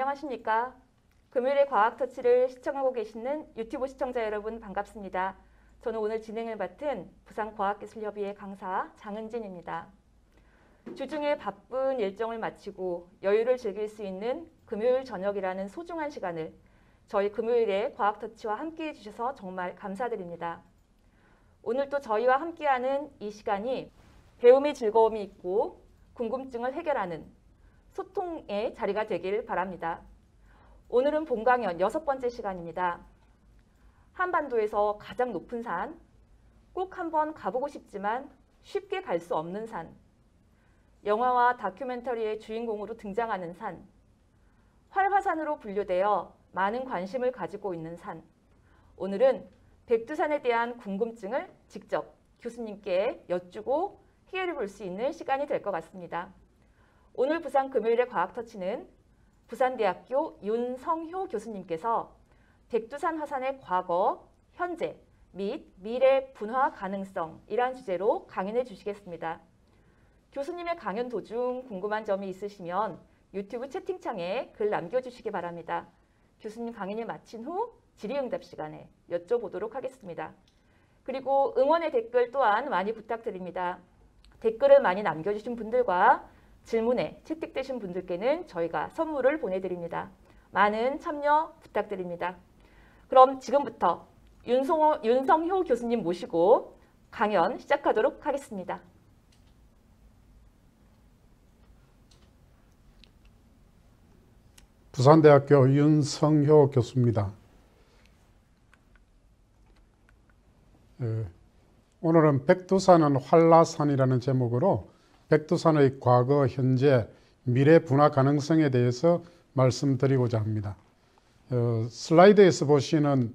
안녕하십니까. 금요일의 과학터치를 시청하고 계시는 유튜브 시청자 여러분 반갑습니다. 저는 오늘 진행을 맡은 부산과학기술협의회 강사 장은진입니다. 주중에 바쁜 일정을 마치고 여유를 즐길 수 있는 금요일 저녁이라는 소중한 시간을 저희 금요일의 과학터치와 함께해 주셔서 정말 감사드립니다. 오늘 도 저희와 함께하는 이 시간이 배움이 즐거움이 있고 궁금증을 해결하는 소통의 자리가 되길 바랍니다. 오늘은 본 강연 여섯 번째 시간입니다. 한반도에서 가장 높은 산, 꼭 한번 가보고 싶지만 쉽게 갈 수 없는 산, 영화와 다큐멘터리의 주인공으로 등장하는 산, 활화산으로 분류되어 많은 관심을 가지고 있는 산, 오늘은 백두산에 대한 궁금증을 직접 교수님께 여쭈고 해결해 볼수 있는 시간이 될 것 같습니다. 오늘 부산 금요일의 과학터치는 부산대학교 윤성효 교수님께서 백두산 화산의 과거, 현재 및 미래 분화 가능성이란 주제로 강연해 주시겠습니다. 교수님의 강연 도중 궁금한 점이 있으시면 유튜브 채팅창에 글 남겨주시기 바랍니다. 교수님 강연을 마친 후 질의응답 시간에 여쭤보도록 하겠습니다. 그리고 응원의 댓글 또한 많이 부탁드립니다. 댓글을 많이 남겨주신 분들과 질문에 채택되신 분들께는 저희가 선물을 보내드립니다. 많은 참여 부탁드립니다. 그럼 지금부터 윤성호, 윤성효 교수님 모시고 강연 시작하도록 하겠습니다. 부산대학교 윤성효 교수입니다. 예, 오늘은 백두산은 활라산이라는 제목으로 백두산의 과거, 현재, 미래 분화 가능성에 대해서 말씀드리고자 합니다. 어, 슬라이드에서 보시는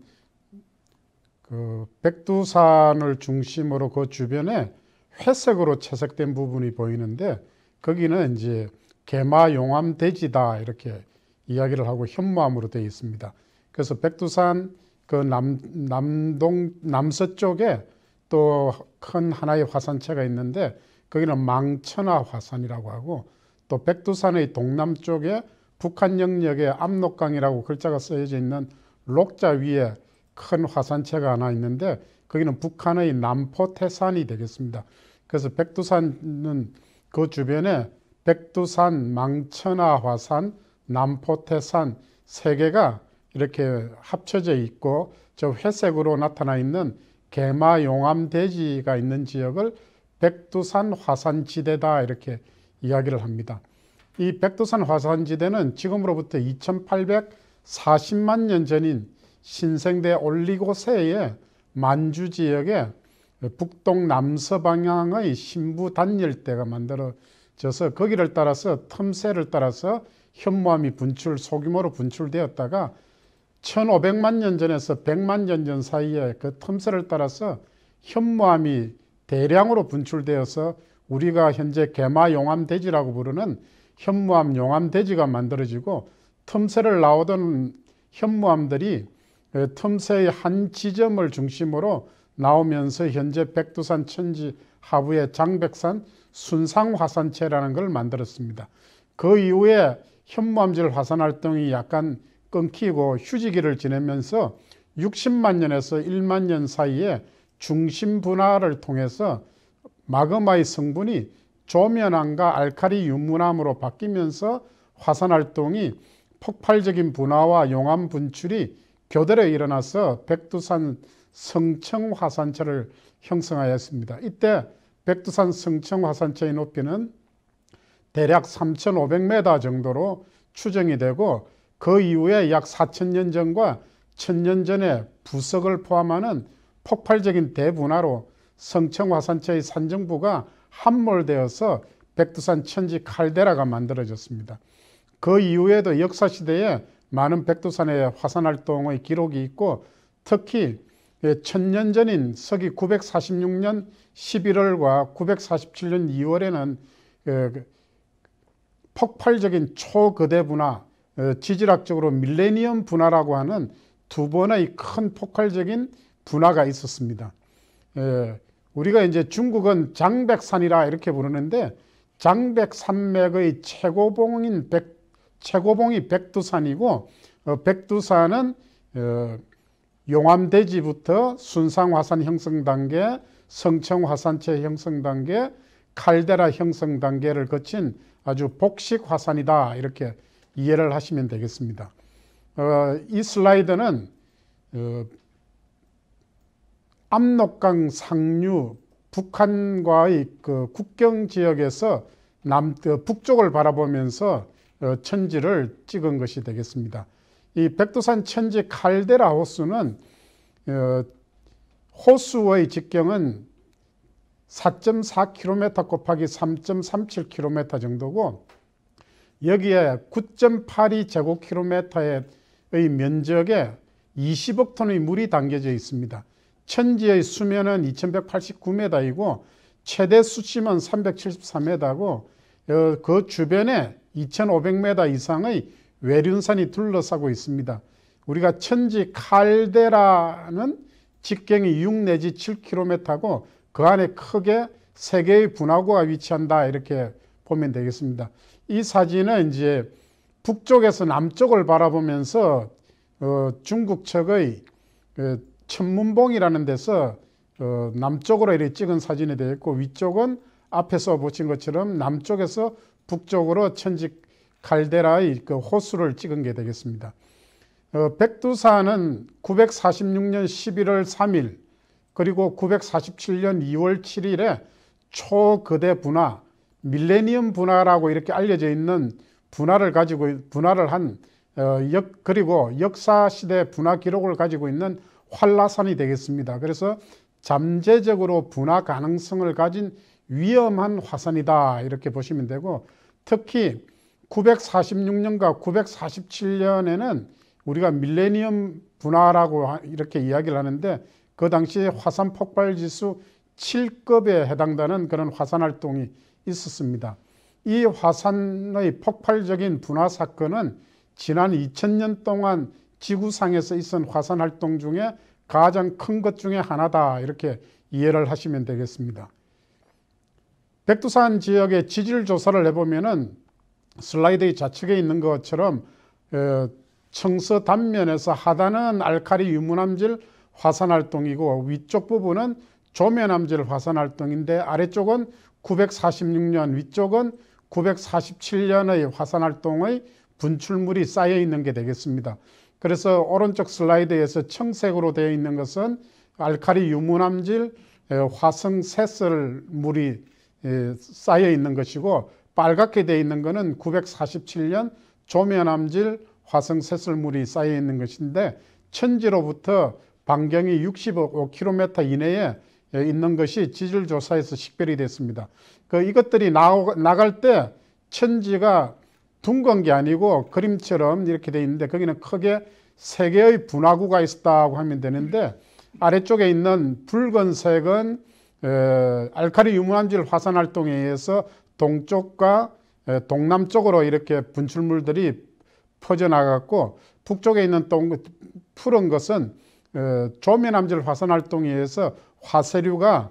그 백두산을 중심으로 그 주변에 회색으로 채색된 부분이 보이는데 거기는 이제 개마 용암 대지다 이렇게 이야기를 하고 현무암으로 되어 있습니다. 그래서 백두산 그 남, 남동 남서쪽에 또 큰 하나의 화산체가 있는데 거기는 망천화 화산이라고 하고 또 백두산의 동남쪽에 북한 영역의 압록강이라고 글자가 쓰여져 있는 록자 위에 큰 화산체가 하나 있는데 거기는 북한의 남포태산이 되겠습니다. 그래서 백두산은 그 주변에 백두산, 망천하 화산, 남포태산 세 개가 이렇게 합쳐져 있고 저 회색으로 나타나 있는 개마 용암대지가 있는 지역을 백두산 화산지대다 이렇게 이야기를 합니다. 이 백두산 화산지대는 지금으로부터 2840만 년 전인 신생대 올리고세의 만주 지역에 북동남서 방향의 신부 단열대가 만들어져서 거기를 따라서 틈새를 따라서 현무암이 분출 소규모로 분출되었다가 1500만 년 전에서 100만 년 전 사이에 그 틈새를 따라서 현무암이 대량으로 분출되어서 우리가 현재 개마 용암 대지라고 부르는 현무암 용암 대지가 만들어지고 틈새를 나오던 현무암들이 어, 틈새의 한 지점을 중심으로 나오면서 현재 백두산 천지 하부의 장백산 순상화산체라는 걸 만들었습니다. 그 이후에 현무암질 화산 활동이 약간 끊기고 휴지기를 지내면서 60만 년에서 1만 년 사이에 중심 분화를 통해서 마그마의 성분이 조면암과 알카리 유문암으로 바뀌면서 화산 활동이 폭발적인 분화와 용암 분출이 교대로 일어나서 백두산 성층 화산체를 형성하였습니다. 이때 백두산 성층 화산체의 높이는 대략 3,500m 정도로 추정이 되고 그 이후에 약 4,000년 전과 1,000년 전의 부석을 포함하는 폭발적인 대분화로 성청화산체의 산정부가 함몰되어서 백두산 천지 칼데라가 만들어졌습니다. 그 이후에도 역사시대에 많은 백두산의 화산활동의 기록이 있고 특히 예, 천년 전인 서기 946년 11월과 947년 2월에는 폭발적인 초거대 분화, 어, 지질학적으로 밀레니엄 분화라고 하는 두 번의 큰 폭발적인 분화가 있었습니다. 예, 우리가 이제 중국은 장백산이라 이렇게 부르는데 장백산맥의 최고봉인 백, 최고봉이 백두산이고 어, 백두산은 어, 용암대지부터 순상화산 형성 단계, 성층화산체 형성 단계, 칼데라 형성 단계를 거친 아주 복식 화산이다 이렇게 이해를 하시면 되겠습니다. 어, 이 슬라이드는 어, 압록강 상류 북한과의 그 국경 지역에서 남 북쪽을 바라보면서 어, 천지를 찍은 것이 되겠습니다. 이 백두산 천지 칼데라 호수는 어, 호수의 직경은 4.4km 곱하기 3.37km 정도고 여기에 9.82 제곱킬로미터의 면적에 20억 톤의 물이 담겨져 있습니다. 천지의 수면은 2189m이고 최대 수심은 373m고 어, 그 주변에 2500m 이상의 외륜산이 둘러싸고 있습니다. 우리가 천지 칼데라는 직경이 6 내지 7km고 그 안에 크게 세 개의 분화구가 위치한다 이렇게 보면 되겠습니다. 이 사진은 이제 북쪽에서 남쪽을 바라보면서 어, 중국 측의 그 천문봉이라는 데서 어, 남쪽으로 이렇게 찍은 사진이 되어 있고 위쪽은 앞에서 보신 것처럼 남쪽에서 북쪽으로 천직 칼데라의 그 호수를 찍은 게 되겠습니다. 어, 백두산은 946년 11월 3일 그리고 947년 2월 7일에 초거대 분화, 밀레니엄 분화라고 이렇게 알려져 있는 분화를 가지고 분화를 한 어, 역, 그리고 역사 시대 분화 기록을 가지고 있는 활라산이 되겠습니다. 그래서 잠재적으로 분화 가능성을 가진 위험한 화산이다 이렇게 보시면 되고 특히 946년과 947년에는 우리가 밀레니엄 분화라고 이렇게 이야기를 하는데 그 당시 화산 폭발 지수 7급에 해당되는 그런 화산 활동이 있었습니다. 이 화산의 폭발적인 분화 사건은 지난 2000년 동안 지구상에서 있은 화산 활동 중에 가장 큰 것 중에 하나다 이렇게 이해를 하시면 되겠습니다. 백두산 지역의 지질 조사를 해보면은 슬라이드의 좌측에 있는 것처럼 어, 청서 단면에서 하단은 알카리 유무암질 화산 활동이고 위쪽 부분은 조면암질 화산 활동인데 아래쪽은 946년 위쪽은 947년의 화산 활동의 분출물이 쌓여 있는 게 되겠습니다. 그래서 오른쪽 슬라이드에서 청색으로 되어 있는 것은 알칼리 유무남질 화성 세슬 물이 쌓여 있는 것이고 빨갛게 되어 있는 것은 947년 조면암질 화성 세슬물이 쌓여 있는 것인데 천지로부터 반경이 65km 이내에 있는 것이 지질 조사에서 식별이 됐습니다. 그 이것들이 나오, 나갈 때 천지가 둥근 게 아니고 그림처럼 이렇게 돼 있는데 거기는 크게 세 개의 분화구가 있었다고 하면 되는데 아래쪽에 있는 붉은색은 어, 알카리 유무암질 화산 활동에 의해서 동쪽과 어, 동남쪽으로 이렇게 분출물들이 퍼져나갔고 북쪽에 있는 동, 푸른 것은 어, 조미암질 화산 활동에 의해서 화쇄류가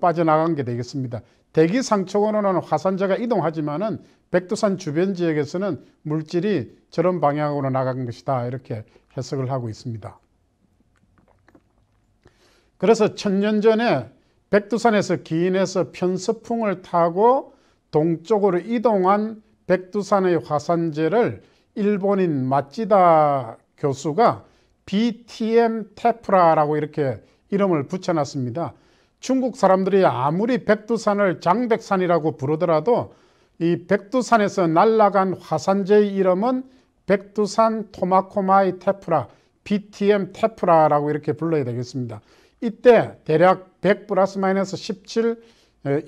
빠져나간 게 되겠습니다. 대기 상층으로는 화산재가 이동하지만은 백두산 주변 지역에서는 물질이 저런 방향으로 나간 것이다 이렇게 해석을 하고 있습니다. 그래서 천년 전에 백두산에서 기인해서 편서풍을 타고 동쪽으로 이동한 백두산의 화산재를 일본인 마찌다 교수가 BTM 테프라라고 이렇게 이름을 붙여놨습니다. 중국 사람들이 아무리 백두산을 장백산이라고 부르더라도 이 백두산에서 날라간 화산재의 이름은 백두산 토마코마이 테프라, BTM 테프라라고 이렇게 불러야 되겠습니다. 이때 대략 100 플러스 마이너스 17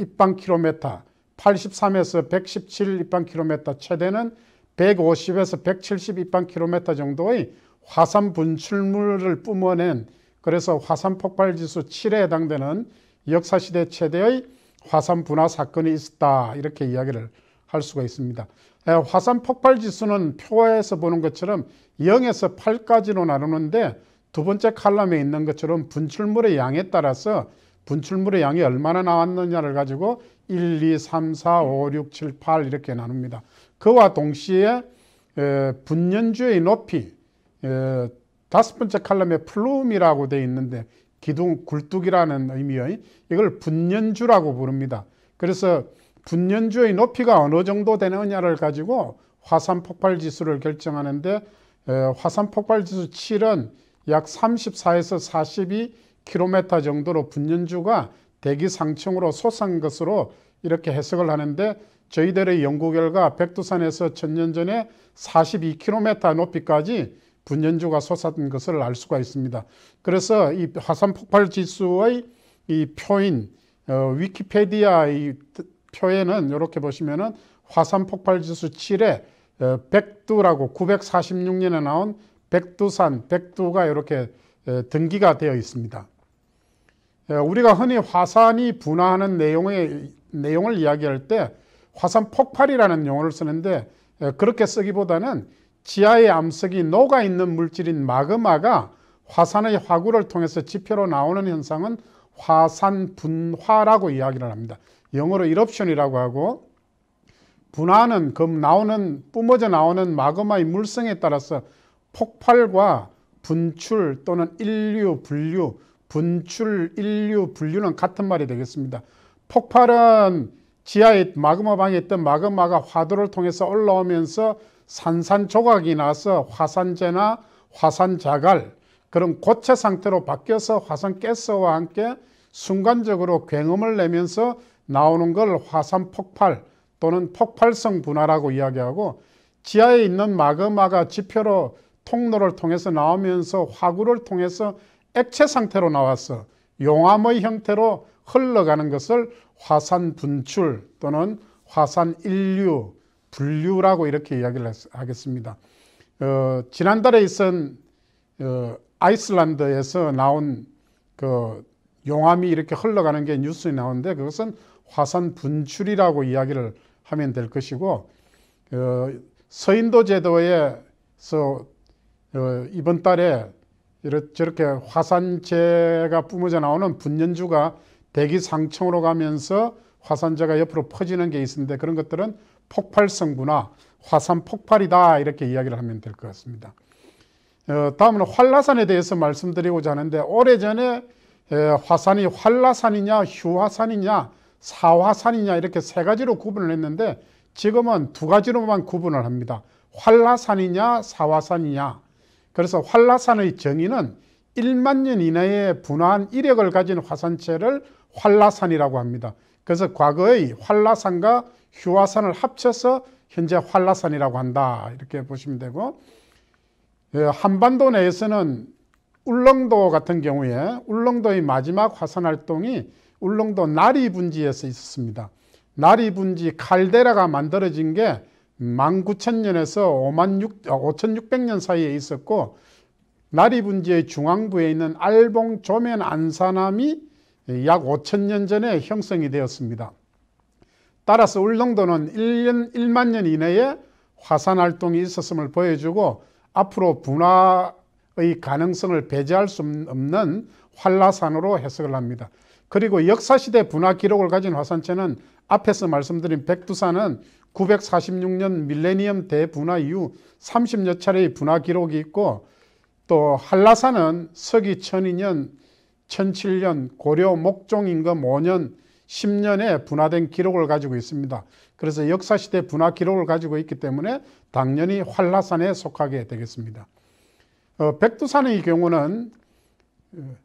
입방 킬로미터, 83에서 117 입방 킬로미터, 최대는 150에서 170 입방 킬로미터 정도의 화산 분출물을 뿜어낸 그래서 화산 폭발 지수 7에 해당되는 역사시대 최대의 화산 분화 사건이 있었다 이렇게 이야기를 할 수가 있습니다. 화산 폭발 지수는 표에서 보는 것처럼 0에서 8까지로 나누는데 두 번째 칼럼에 있는 것처럼 분출물의 양에 따라서 분출물의 양이 얼마나 나왔느냐를 가지고 1, 2, 3, 4, 5, 6, 7, 8 이렇게 나눕니다. 그와 동시에 분연주의 높이 다섯 번째 칼럼에 플룸이라고 되어 있는데 기둥 굴뚝이라는 의미의 이걸 분연주라고 부릅니다. 그래서 분연주의 높이가 어느 정도 되느냐를 가지고 화산 폭발 지수를 결정하는데 화산 폭발 지수 7은 약 34에서 42 k m 정도로 분연주가 대기 상층으로 솟은 것으로 이렇게 해석을 하는데 저희들의 연구 결과 백두산에서 천년 전에 42km 높이까지 분연주가 솟았던 것을 알 수가 있습니다. 그래서 이 화산 폭발 지수의 이 표인 어, 위키페디아의 표에는 이렇게 보시면은 화산 폭발 지수 7에 어, 백두라고 946년에 나온 백두산, 백두가 이렇게 어, 등기가 되어 있습니다. 어, 우리가 흔히 화산이 분화하는 내용의 내용을 이야기할 때 화산 폭발이라는 용어를 쓰는데 그렇게 쓰기보다는 지하의 암석이 녹아 있는 물질인 마그마가 화산의 화구를 통해서 지표로 나오는 현상은 화산 분화라고 이야기를 합니다. 영어로 이럽션이라고 하고 분화는 그 나오는 뿜어져 나오는 마그마의 물성에 따라서 폭발과 분출 또는 인류 분류 분출 인류 분류는 같은 말이 되겠습니다. 폭발은 지하의 마그마 방에 있던 마그마가 화도를 통해서 올라오면서 산산조각이 나서 화산재나 화산자갈 그런 고체 상태로 바뀌어서 화산 가스와 함께 순간적으로 굉음을 내면서 나오는 걸 화산 폭발 또는 폭발성 분화라고 이야기하고 지하에 있는 마그마가 지표로 통로를 통해서 나오면서 화구를 통해서 액체 상태로 나와서 용암의 형태로 흘러가는 것을 화산 분출 또는 화산 인류, 분류라고 이렇게 이야기를 하겠습니다. 어, 지난달에 있은 어, 아이슬란드에서 나온 그 용암이 이렇게 흘러가는 게 뉴스에 나오는데 그것은 화산 분출이라고 이야기를 하면 될 것이고 어, 서인도 제도에서 어, 이번 달에 저렇게 화산재가 뿜어져 나오는 분연주가 대기 상층으로 가면서 화산재가 옆으로 퍼지는 게 있는데 그런 것들은 폭발성구나 화산 폭발이다 이렇게 이야기를 하면 될 것 같습니다. 어, 다음은 활라산에 대해서 말씀드리고자 하는데 오래전에 에, 화산이 활라산이냐 휴화산이냐 사화산이냐 이렇게 세 가지로 구분을 했는데 지금은 두 가지로만 구분을 합니다. 활라산이냐 사화산이냐 그래서 활라산의 정의는 1만 년 이내에 분화한 이력을 가진 화산체를 활라산이라고 합니다. 그래서 과거의 활라산과 휴화산을 합쳐서 현재 활라산이라고 한다 이렇게 보시면 되고 예, 한반도 내에서는 울릉도 같은 경우에 울릉도의 마지막 화산 활동이 울릉도 나리 분지에서 있었습니다. 나리 분지 칼데라가 만들어진 게 19,000년에서 5,600년 어, 사이에 있었고 나리 분지의 중앙부에 있는 알봉 조면 안산암이 약 5,000년 전에 형성이 되었습니다. 따라서 울릉도는 1년, 1만 년 이내에 화산 활동이 있었음을 보여주고 앞으로 분화의 가능성을 배제할 수 없는 한라산으로 해석을 합니다. 그리고 역사시대 분화 기록을 가진 화산체는 앞에서 말씀드린 백두산은 946년 밀레니엄 대분화 이후 30여 차례의 분화 기록이 있고 또 한라산은 서기 1002년, 1007년, 고려 목종 임금 5년, 10년에 분화된 기록을 가지고 있습니다. 그래서 역사시대 분화 기록을 가지고 있기 때문에 당연히 한라산에 속하게 되겠습니다. 어, 백두산의 경우는 어,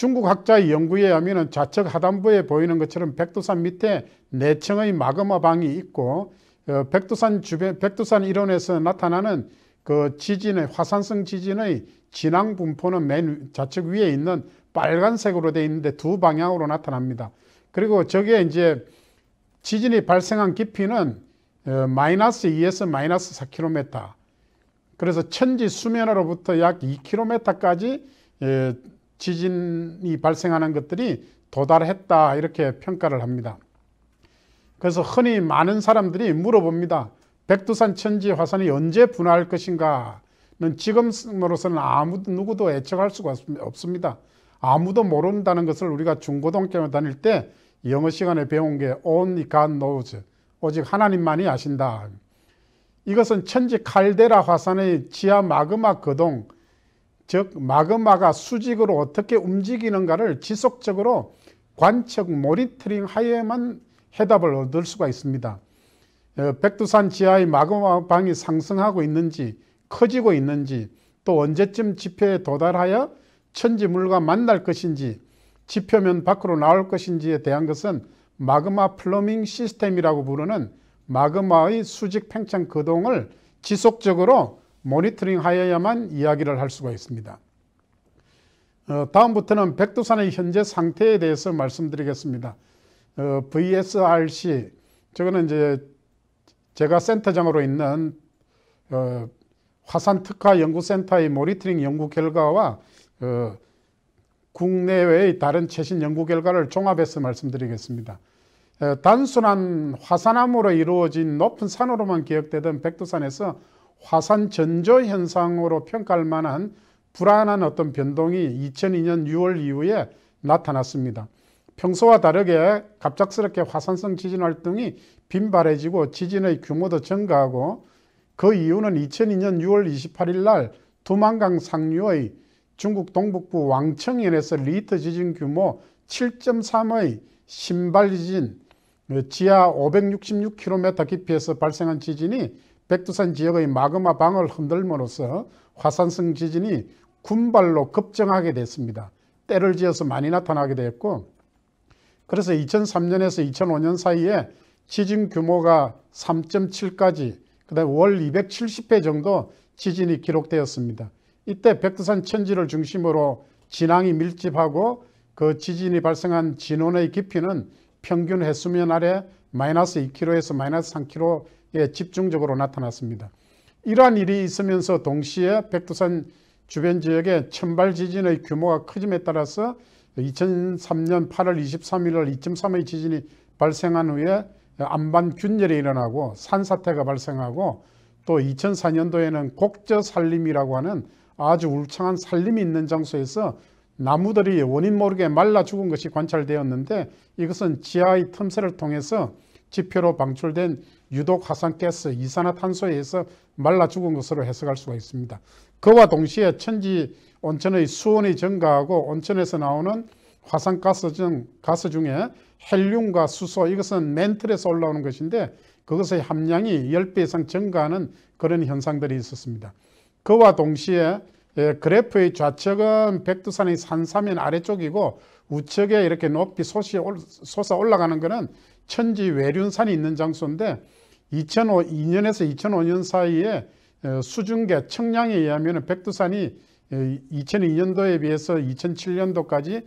중국 학자의 연구에 의하면 좌측 하단부에 보이는 것처럼 백두산 밑에 내층의 네 마그마 방이 있고 어, 백두산 주변 백두산 이론에서 나타나는 그 지진의 화산성 지진의 진앙 분포는 맨 좌측 위에 있는 빨간색으로 되어 있는데 두 방향으로 나타납니다. 그리고 저게 이제 지진이 발생한 깊이는 어, 마이너스 2에서 마이너스 4km 그래서 천지 수면으로부터 약 2km까지 지진이 발생하는 것들이 도달했다 이렇게 평가를 합니다. 그래서 흔히 많은 사람들이 물어봅니다. 백두산 천지 화산이 언제 분화할 것인가는 지금으로서는 아무 누구도 예측할 수가 없습니다. 아무도 모른다는 것을 우리가 중고등학교 다닐 때 영어 시간에 배운 게 only God knows 오직 하나님만이 아신다. 이것은 천지 칼데라 화산의 지하 마그마 거동 즉 마그마가 수직으로 어떻게 움직이는가를 지속적으로 관측 모니터링 하에만 해답을 얻을 수가 있습니다. 어, 백두산 지하의 마그마 방이 상승하고 있는지 커지고 있는지 또 언제쯤 지표에 도달하여 천지물과 만날 것인지 지표면 밖으로 나올 것인지에 대한 것은 마그마 플러밍 시스템이라고 부르는 마그마의 수직 팽창 거동을 지속적으로 모니터링 하여야만 이야기를 할 수가 있습니다. 어, 다음부터는 백두산의 현재 상태에 대해서 말씀드리겠습니다. VSRC, 어, 저거는 이제 제가 센터장으로 있는 어, 화산특화연구센터의 모니터링 연구 결과와 국내외의 다른 최신 연구 결과를 종합해서 말씀드리겠습니다. 단순한 화산암으로 이루어진 높은 산으로만 기억되던 백두산에서 화산 전조 현상으로 평가할 만한 불안한 어떤 변동이 2002년 6월 이후에 나타났습니다. 평소와 다르게 갑작스럽게 화산성 지진 활동이 빈발해지고 지진의 규모도 증가하고 그 이유는 2002년 6월 28일 날 두만강 상류의 중국 동북부 왕청현에서 리터 지진 규모 7.3의 신발 지진 지하 566km 깊이에서 발생한 지진이 백두산 지역의 마그마 방을 흔들므로써 화산성 지진이 군발로 급증하게 됐습니다. 때를 지어서 많이 나타나게 되었고 그래서 2003년에서 2005년 사이에 지진 규모가 3.7까지 그다음 월 270회 정도 지진이 기록되었습니다. 이때 백두산 천지를 중심으로 진앙이 밀집하고 그 지진이 발생한 진원의 깊이는 평균 해수면 아래 마이너스 2km에서 마이너스 3km 예, 집중적으로 나타났습니다. 이러한 일이 있으면서 동시에 백두산 주변 지역의 천발 지진의 규모가 커짐에 따라서 2003년 8월 2 3일 2.3의 지진이 발생한 후에 안반 균열이 일어나고 산사태가 발생하고 또 2004년도에는 곡저 산림이라고 하는 아주 울창한 산림이 있는 장소에서 나무들이 원인 모르게 말라 죽은 것이 관찰되었는데 이것은 지하의 틈새를 통해서 지표로 방출된 유독 화산가스, 이산화탄소에 의해서 말라 죽은 것으로 해석할 수가 있습니다. 그와 동시에 천지 온천의 수온이 증가하고 온천에서 나오는 화산가스 중, 가스 중에 헬륨과 수소 이것은 멘틀에서 올라오는 것인데 그것의 함량이 10배 이상 증가하는 그런 현상들이 있었습니다. 그와 동시에 예, 그래프의 좌측은 백두산의 산사면 아래쪽이고 우측에 이렇게 높이 솟아 올라가는 것은 천지 외륜산이 있는 장소인데 2002년에서 2005년 사이에 어, 수중계 청량에 의하면 백두산이 2002년도에 어, 비해서 2007년도까지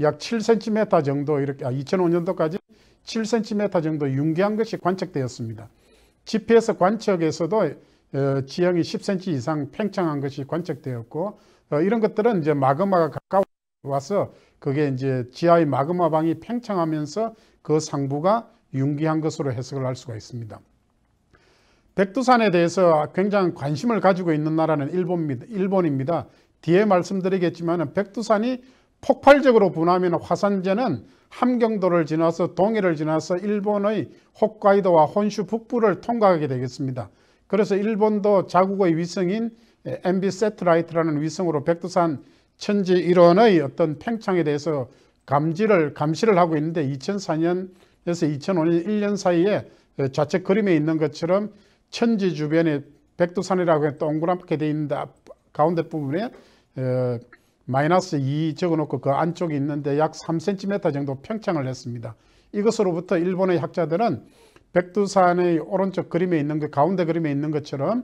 약 7cm 정도 이렇게 2005년도까지 아, 7cm 정도 융기한 것이 관측되었습니다. GPS 관측에서도 어, 지형이 10cm 이상 팽창한 것이 관측되었고 이런 것들은 이제 마그마가 가까워 서 그게 이제 지하의 마그마 방이 팽창하면서 그 상부가 융기한 것으로 해석을 할 수가 있습니다. 백두산에 대해서 굉장히 관심을 가지고 있는 나라는 일본입니다. 뒤에 말씀드리겠지만 백두산이 폭발적으로 분하면 화산재는 함경도를 지나서 동해를 지나서 일본의 홋카이도와 혼슈 북부를 통과하게 되겠습니다. 그래서 일본도 자국의 위성인 MB 세트라이트라는 위성으로 백두산 천지 일원의 어떤 팽창에 대해서 감지를 감시를 하고 있는데 2004년에서 2005년 1년 사이에 좌측 그림에 있는 것처럼 천지 주변에 백두산이라고 해 동그랗게 돼 있는데 가운데 부분에 어, 마이너스 2 적어놓고 그 안쪽에 있는데 약 3cm 정도 평창을 했습니다. 이것으로부터 일본의 학자들은 백두산의 오른쪽 그림에 있는 그 가운데 그림에 있는 것처럼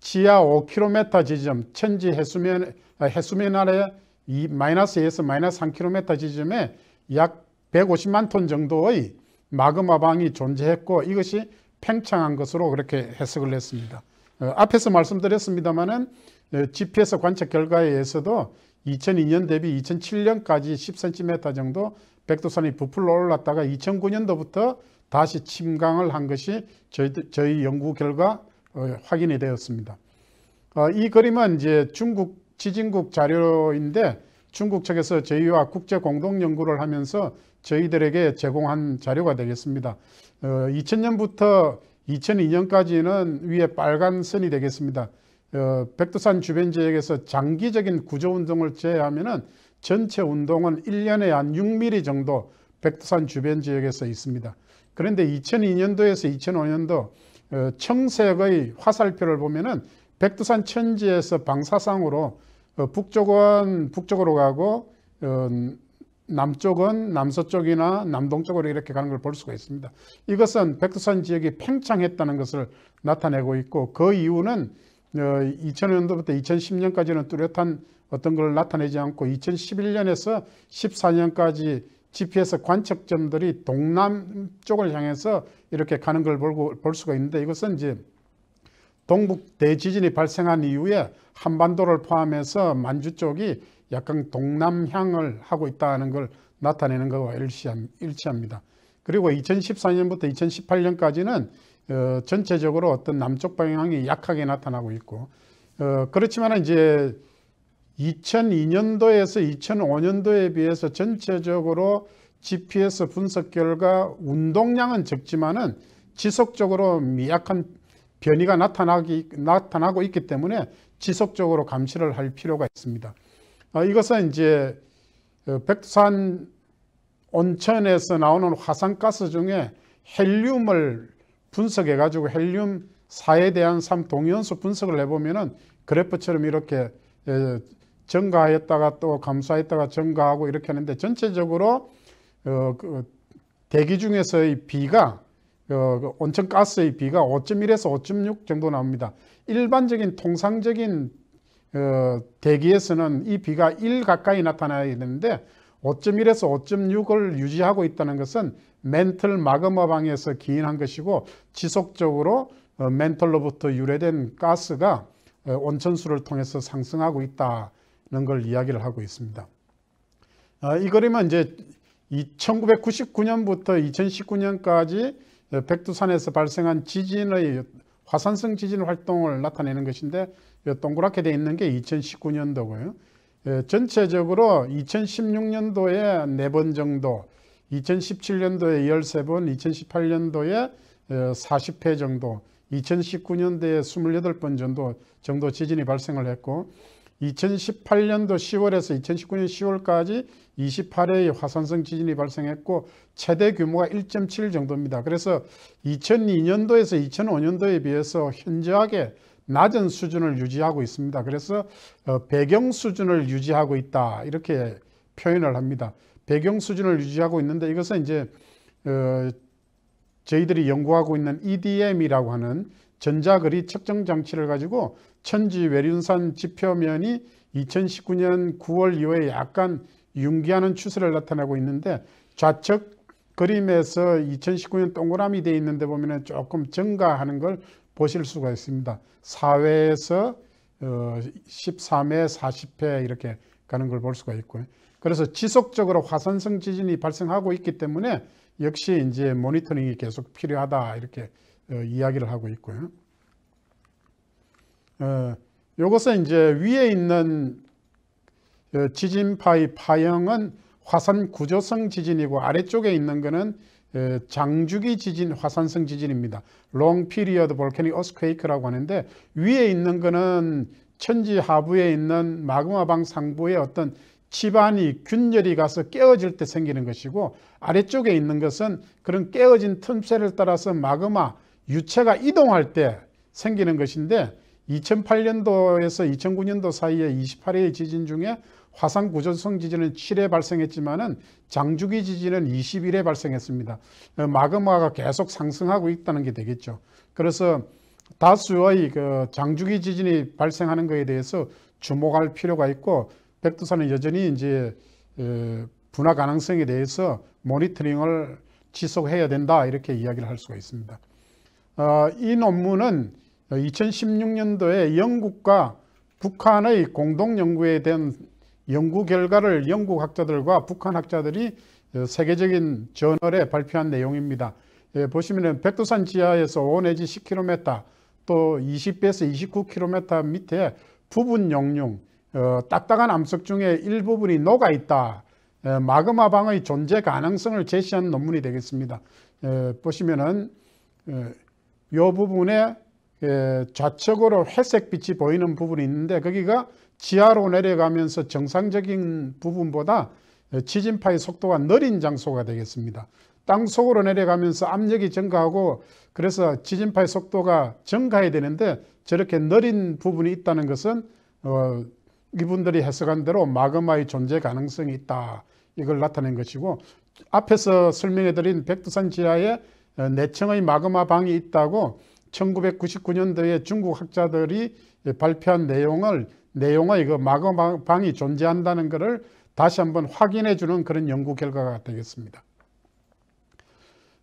지하 5km 지점 천지 해수면 아, 해수면 아래 이 마이너스 2에서 마이너스 3km 지점에 약 150만 톤 정도의 마그마방이 존재했고 이것이 팽창한 것으로 그렇게 해석을 했습니다. 어, 앞에서 말씀드렸습니다마는 GPS 어, 관측 결과에 의해서도 2002년 대비 2007년까지 10cm 정도 백두산이 부풀러 올랐다가 2009년도부터 다시 침강을 한 것이 저희, 저희 연구 결과 어, 확인이 되었습니다. 이 그림은 이제 중국 지진국 자료인데 중국 측에서 저희와 국제 공동 연구를 하면서 저희들에게 제공한 자료가 되겠습니다. 어, 2000년부터 2002년까지는 위에 빨간 선이 되겠습니다. 어, 백두산 주변 지역에서 장기적인 구조운동을 제외하면은 전체 운동은 1년에 한 6mm 정도 백두산 주변 지역에서 있습니다. 그런데 2002년도에서 2005년도 어, 청색의 화살표를 보면은 백두산 천지에서 방사상으로 어, 북쪽은 북쪽으로 가고 어, 남쪽은 남서쪽이나 남동쪽으로 이렇게 가는 걸 볼 수가 있습니다. 이것은 백두산 지역이 팽창했다는 것을 나타내고 있고 그 이유는 2000년도부터 어, 2010년까지는 뚜렷한 어떤 걸 나타내지 않고 2011년에서 14년까지 GPS 관측점들이 동남쪽을 향해서 이렇게 가는 걸 볼 수가 있는데 이것은 이제 동북 대지진이 발생한 이후에 한반도를 포함해서 만주 쪽이 약간 동남향을 하고 있다는 걸 나타내는 것과 일치합니다. 그리고 2014년부터 2018년까지는 어, 전체적으로 어떤 남쪽 방향이 약하게 나타나고 있고 어, 그렇지만 이제 2002년도에서 2005년도에 비해서 전체적으로 GPS 분석 결과 운동량은 적지만은 지속적으로 미약한 변이가 나타나기, 나타나고 있기 때문에 지속적으로 감시를 할 필요가 있습니다. 아, 이것은 이제 어, 백두산 온천에서 나오는 화산가스 중에 헬륨을 분석해 가지고 헬륨 4에 대한 3 동연수 분석을 해보면은 그래프처럼 이렇게 예, 증가했다가 또 감소했다가 증가하고 이렇게 하는데 전체적으로 어, 그 대기 중에서의 비가 어, 그 온천가스의 비가 5.1에서 5.6 정도 나옵니다. 일반적인 통상적인 어, 대기에서는 이 비가 1 가까이 나타나야 되는데 5.1에서 5.6을 유지하고 있다는 것은 멘틀 마그마 방에서 기인한 것이고 지속적으로 어, 멘틀로부터 유래된 가스가 어, 온천수를 통해서 상승하고 있다는 걸 이야기를 하고 있습니다. 어, 이 그림은 이제 1999년부터 2019년까지 어, 백두산에서 발생한 지진의 화산성 지진 활동을 나타내는 것인데 동그랗게 되어 있는 게 2019년도고요. 예, 전체적으로 2016년도에 네 번 정도, 2017년도에 13번, 2018년도에 40회 정도, 2019년도에 28번 정도, 정도 지진이 발생을 했고 2018년도 10월에서 2019년 10월까지 28회의 화산성 지진이 발생했고 최대 규모가 1.7 정도입니다. 그래서 2002년도에서 2005년도에 비해서 현저하게 낮은 수준을 유지하고 있습니다. 그래서 어, 배경 수준을 유지하고 있다 이렇게 표현을 합니다. 배경 수준을 유지하고 있는데 이것은 이제 어, 저희들이 연구하고 있는 EDM이라고 하는 전자거리 측정 장치를 가지고 천지 외륜산 지표면이 2019년 9월 이후에 약간 융기하는 추세를 나타내고 있는데 좌측 그림에서 2019년 동그라미 되어 있는데 보면 조금 증가하는 걸 보실 수가 있습니다. 4회에서 13회, 어, 40회 이렇게 가는 걸 볼 수가 있고요. 그래서 지속적으로 화산성 지진이 발생하고 있기 때문에 역시 이제 모니터링이 계속 필요하다 이렇게 어, 이야기를 하고 있고요. 이것은 어, 이제 위에 있는 어, 지진파의 파형은 화산 구조성 지진이고 아래쪽에 있는 것은 장주기 지진, 화산성 지진입니다. Long Period Volcanic Earthquake라고 하는데 위에 있는 것은 천지 하부에 있는 마그마방 상부의 어떤 지반이 균열이 가서 깨어질 때 생기는 것이고 아래쪽에 있는 것은 그런 깨어진 틈새를 따라서 마그마 유체가 이동할 때 생기는 것인데 2008년도에서 2009년도 사이에 28회의 지진 중에 화산 구조성 지진은 7회 발생했지만은 장주기 지진은 21회 발생했습니다. 어, 마그마가 계속 상승하고 있다는 게 되겠죠. 그래서 다수의 그 장주기 지진이 발생하는 것에 대해서 주목할 필요가 있고 백두산은 여전히 이제 어, 분화 가능성에 대해서 모니터링을 지속해야 된다 이렇게 이야기를 할 수가 있습니다. 어, 이 논문은 2016년도에 영국과 북한의 공동 연구에 대한 연구 결과를 영국 학자들과 북한 학자들이 어, 세계적인 저널에 발표한 내용입니다. 예, 보시면 백두산 지하에서 5 내지 10km 또2 0에서 29km 밑에 부분 용융 어, 딱딱한 암석 중에 일부분이 녹아 있다. 예, 마그마 방의 존재 가능성을 제시한 논문이 되겠습니다. 예, 보시면은 예, 이 부분에 예, 좌측으로 회색빛이 보이는 부분이 있는데 거기가 지하로 내려가면서 정상적인 부분보다 예, 지진파의 속도가 느린 장소가 되겠습니다. 땅 속으로 내려가면서 압력이 증가하고 그래서 지진파의 속도가 증가해야 되는데 저렇게 느린 부분이 있다는 것은 어, 이분들이 해석한 대로 마그마의 존재 가능성이 있다. 이걸 나타낸 것이고 앞에서 설명해드린 백두산 지하에 어, 내청의 마그마 방이 있다고 1999년도에 중국 학자들이 발표한 내용을 내용의 그 마그마 방이 존재한다는 것을 다시 한번 확인해 주는 그런 연구 결과가 되겠습니다.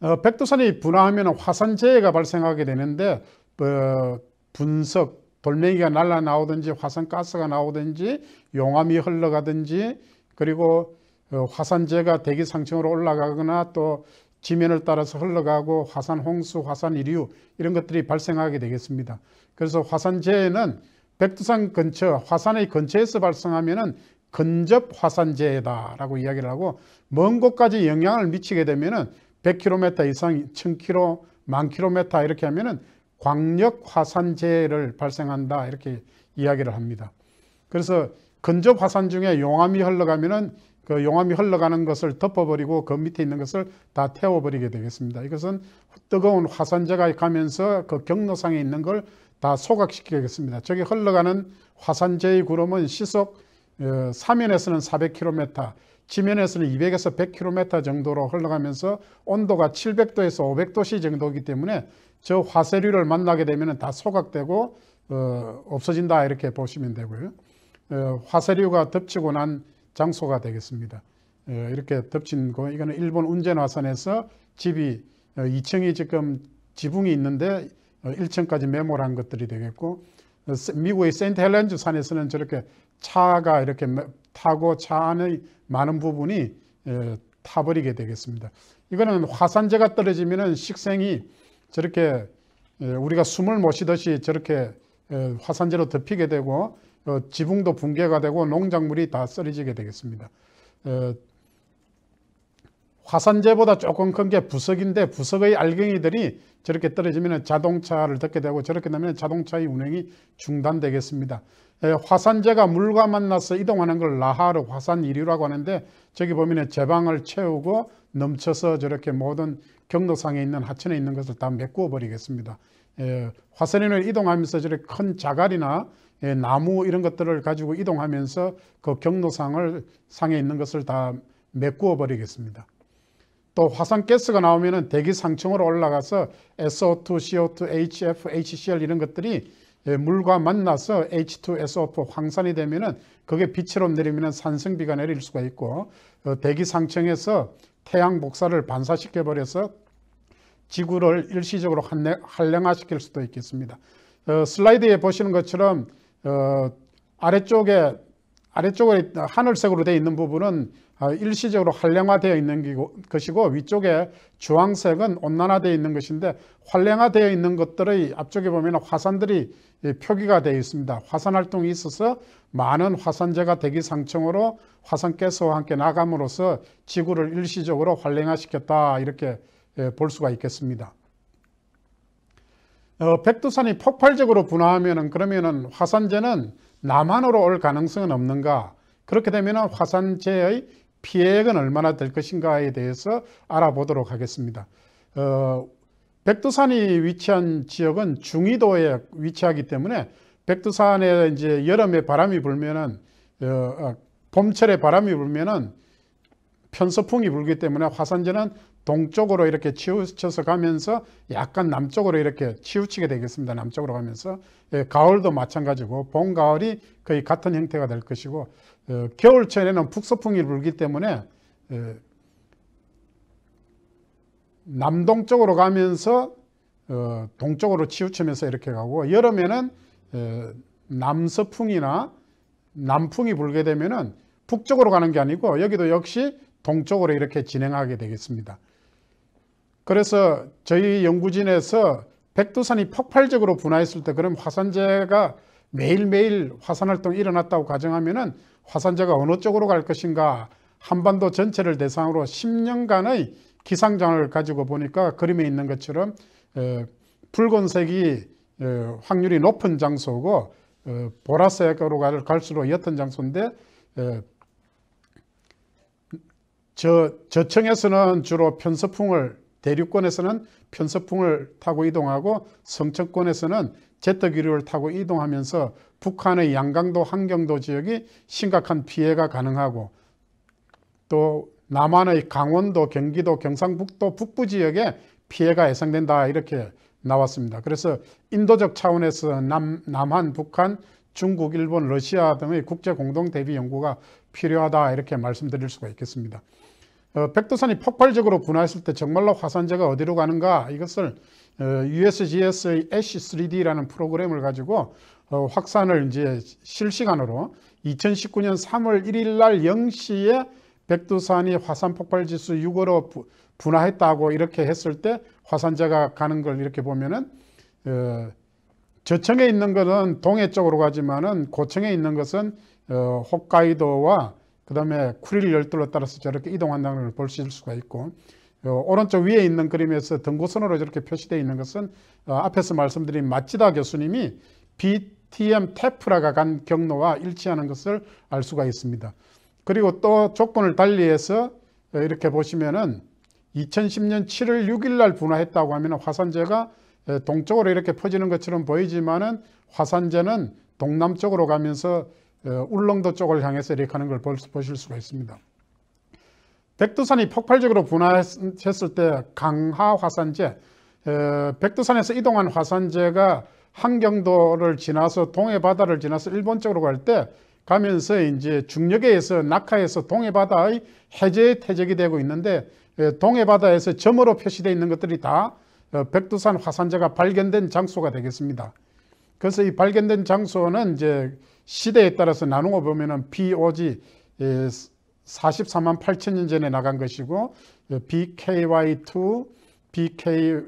어, 백두산이 분화하면 화산재해가 발생하게 되는데 어, 분석, 돌멩이가 날라나오든지 화산가스가 나오든지 용암이 흘러가든지 그리고 어, 화산재가 대기 상층으로 올라가거나 또 지면을 따라서 흘러가고 화산 홍수, 화산 이류 이런 것들이 발생하게 되겠습니다. 그래서 화산재해는 백두산 근처, 화산의 근처에서 발생하면은 근접 화산재해다라고 이야기를 하고 먼 곳까지 영향을 미치게 되면은 100km 이상, 1000km, 1 0 0 0 km 이렇게 하면은 광력 화산재해를 발생한다 이렇게 이야기를 합니다. 그래서 근접 화산 중에 용암이 흘러가면은 그 용암이 흘러가는 것을 덮어버리고 그 밑에 있는 것을 다 태워버리게 되겠습니다. 이것은 뜨거운 화산재가 가면서 그 경로상에 있는 걸 다 소각시키겠습니다. 저기 흘러가는 화산재의 구름은 시속 어, 사면에서는 400km, 지면에서는 200에서 100km 정도로 흘러가면서 온도가 700도에서 500도씨 정도이기 때문에 저 화쇄류를 만나게 되면 다 소각되고 어, 없어진다 이렇게 보시면 되고요. 어, 화쇄류가 덮치고 난 장소가 되겠습니다. 어, 이렇게 덮친 거 이거는 일본 운제화산에서 집이 2층이 어, 지금 지붕이 있는데 1층까지 어, 메모를 한 것들이 되겠고 미국의 세인트 헬렌즈 산에서는 저렇게 차가 이렇게 타고 차 안의 많은 부분이 타버리게 되겠습니다. 이거는 화산재가 떨어지면 식생이 저렇게 우리가 숨을 못 쉬듯이 저렇게 화산재로 덮이게 되고 어, 지붕도 붕괴가 되고 농작물이 다 쓰러지게 되겠습니다. 어, 화산재보다 조금 큰 게 부석인데 부석의 알갱이들이 저렇게 떨어지면 자동차를 덮게 되고 저렇게 되면 자동차의 운행이 중단되겠습니다. 화산재가 물과 만나서 이동하는 걸 라하르 화산이류라고 하는데 저기 보면 제방을 채우고 넘쳐서 저렇게 모든 경로상에 있는 하천에 있는 것을 다 메꾸어 버리겠습니다. 화산인을 이동하면서 저렇게 큰 자갈이나 예, 나무 이런 것들을 가지고 이동하면서 그 경로상을 상에 있는 것을 다 메꾸어 버리겠습니다. 또 화산 가스가 나오면 대기 상층으로 올라가서 SO2, CO2, HF, HCl 이런 것들이 예, 물과 만나서 H2SO4 황산이 되면 그게 빛으로 내리면 산성비가 내릴 수가 있고 어, 대기 상층에서 태양 복사를 반사시켜 버려서 지구를 일시적으로 한량화시킬 수도 있겠습니다. 어, 슬라이드에 보시는 것처럼 어, 아래쪽에 아래쪽에 하늘색으로 되어 있는 부분은 아, 일시적으로 한량화되어 있는 것이고 위쪽에 주황색은 온난화되어 있는 것인데 환량화되어 있는 것들의 앞쪽에 보면 화산들이 예, 표기가 되어 있습니다. 화산 활동이 있어서 많은 화산재가 대기 상층으로 화산가스와 함께 나감으로써 지구를 일시적으로 활량화시켰다 이렇게 예, 볼 수가 있겠습니다. 어, 백두산이 폭발적으로 분화하면그러면 화산재는 남한으로 올 가능성은 없는가? 그렇게 되면 화산재의 피해액은 얼마나 될 것인가에 대해서 알아보도록 하겠습니다. 어, 백두산이 위치한 지역은 중위도에 위치하기 때문에 백두산에 이제 여름에 바람이 불면은 어, 아, 봄철에 바람이 불면은 편서풍이 불기 때문에 화산재는 동쪽으로 이렇게 치우쳐서 가면서 약간 남쪽으로 이렇게 치우치게 되겠습니다. 남쪽으로 가면서 예, 가을도 마찬가지고 봄, 가을이 거의 같은 형태가 될 것이고 예, 어, 겨울철에는 북서풍이 불기 때문에 예, 남동쪽으로 가면서 어, 동쪽으로 치우치면서 이렇게 가고 여름에는 예, 남서풍이나 남풍이 불게 되면은 북쪽으로 가는 게 아니고 여기도 역시 동쪽으로 이렇게 진행하게 되겠습니다. 그래서 저희 연구진에서 백두산이 폭발적으로 분화했을 때 그럼 화산재가 매일매일 화산활동이 일어났다고 가정하면 화산재가 어느 쪽으로 갈 것인가 한반도 전체를 대상으로 10년간의 기상장을 가지고 보니까 그림에 있는 것처럼 어, 붉은색이 어, 확률이 높은 장소고 어, 보라색으로 갈수록 옅은 장소인데 저, 저층에서는 주로 편서풍을 대륙권에서는 편서풍을 타고 이동하고 성층권에서는 제트기류를 타고 이동하면서 북한의 양강도 한경도 지역이 심각한 피해가 가능하고 또 남한의 강원도 경기도 경상북도 북부 지역에 피해가 예상된다 이렇게 나왔습니다. 그래서 인도적 차원에서 남, 남한, 북한, 중국, 일본, 러시아 등의 국제공동대비 연구가 필요하다 이렇게 말씀드릴 수가 있겠습니다. 어, 백두산이 폭발적으로 분화했을 때 정말로 화산재가 어디로 가는가 이것을 어, USGS의 ASH3D라는 프로그램을 가지고 어, 확산을 이제 실시간으로 2019년 3월 1일 날 0시에 백두산이 화산 폭발 지수 6으로 분화했다고 이렇게 했을 때 화산재가 가는 걸 이렇게 보면은 어, 저층에 있는 것은 동해 쪽으로 가지만은 고층에 있는 것은 어, 홋카이도와 그 다음에 쿠릴 열도를 따라서 저렇게 이동한다는 걸 볼 수가 있고 어, 오른쪽 위에 있는 그림에서 등고선으로 저렇게 표시되어 있는 것은 어, 앞에서 말씀드린 마치다 교수님이 BTM 테프라가 간 경로와 일치하는 것을 알 수가 있습니다. 그리고 또 조건을 달리해서 어, 이렇게 보시면은 2010년 7월 6일 날 분화했다고 하면 화산재가 동쪽으로 이렇게 퍼지는 것처럼 보이지만은 화산재는 동남쪽으로 가면서 어, 울릉도 쪽을 향해서 이렇게 하는 걸 보실 수가 있습니다. 백두산이 폭발적으로 분화했을 때 강하 화산재, 어, 백두산에서 이동한 화산재가 한경도를 지나서 동해바다를 지나서 일본 쪽으로 갈 때 가면서 이제 중력에 의해서 낙하해서 동해바다의 해제 퇴적이 되고 있는데 어, 동해바다에서 점으로 표시되어 있는 것들이 다 백두산 화산재가 발견된 장소가 되겠습니다. 그래서 이 발견된 장소는 이제 시대에 따라서 나누어 보면은 BOG 44만 예, 8천 년 전에 나간 것이고 BKY2, 예, BKY1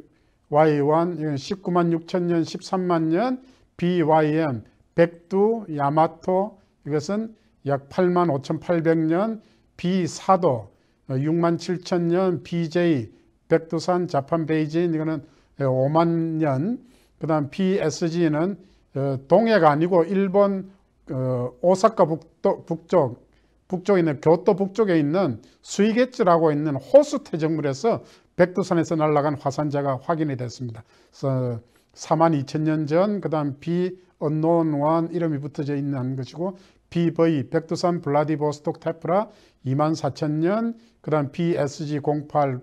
이건 19만 6천 년, 13만 년, BYM, 백두, 야마토 이것은 약 8만 5,800년, B4도 6만 7천 년, BJ, 어, 백두산, 자판 베이징 이거는 5만 예, 년, 그 다음 BSG는 어, 동해가 아니고 일본 그 오사카 북도, 북쪽 북쪽에 있는 교토 북쪽에 있는 수이게츠라고 있는 호수 퇴적물에서 백두산에서 날아간 화산재가 확인이 됐습니다. 그래서 4만 2천 년 전, 그 다음 비, 언노원 이름이 붙어져 있는 것이고 비 b 이 백두산 블라디보스톡 테프라 2만 4천 년, 그 다음 BSG08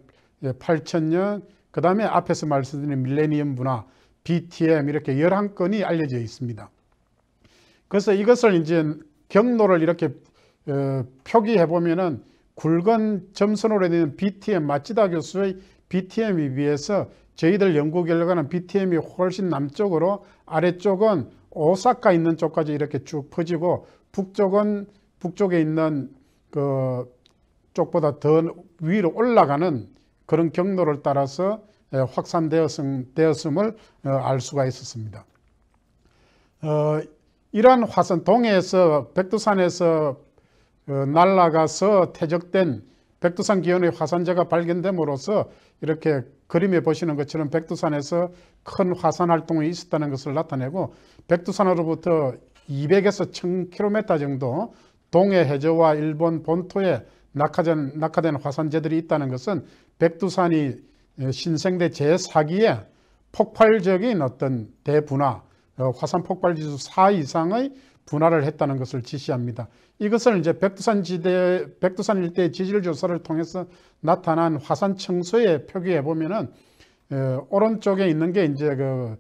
8천 년, 그 다음에 앞에서 말씀드린 밀레니엄 문화, BTM 이렇게 11건이 알려져 있습니다. 그래서 이것을 이제 경로를 이렇게 어, 표기해 보면은 굵은 점선으로 되는 BTM 마치다 교수의 BTM에 비해서 저희들 연구 결과는 BTM이 훨씬 남쪽으로 아래쪽은 오사카 있는 쪽까지 이렇게 쭉 퍼지고 북쪽은 북쪽에 있는 그 쪽보다 더 위로 올라가는 그런 경로를 따라서 예, 확산되었음을 어, 알 수가 있었습니다. 어, 이러한 화산 동해에서 백두산에서 어, 날아가서 퇴적된 백두산 기원의 화산재가 발견됨으로써 이렇게 그림에 보시는 것처럼 백두산에서 큰 화산 활동이 있었다는 것을 나타내고 백두산으로부터 200에서 1000km 정도 동해 해저와 일본 본토에 낙하된, 낙하된 화산재들이 있다는 것은 백두산이 어, 신생대 제4기에 폭발적인 어떤 대분화 어, 화산 폭발 지수 4 이상의 분화를 했다는 것을 지시합니다. 이것을 이제 백두산 지대, 백두산 일대 지질 조사를 통해서 나타난 화산 청소에 표기해 보면은 어, 오른쪽에 있는 게 이제 그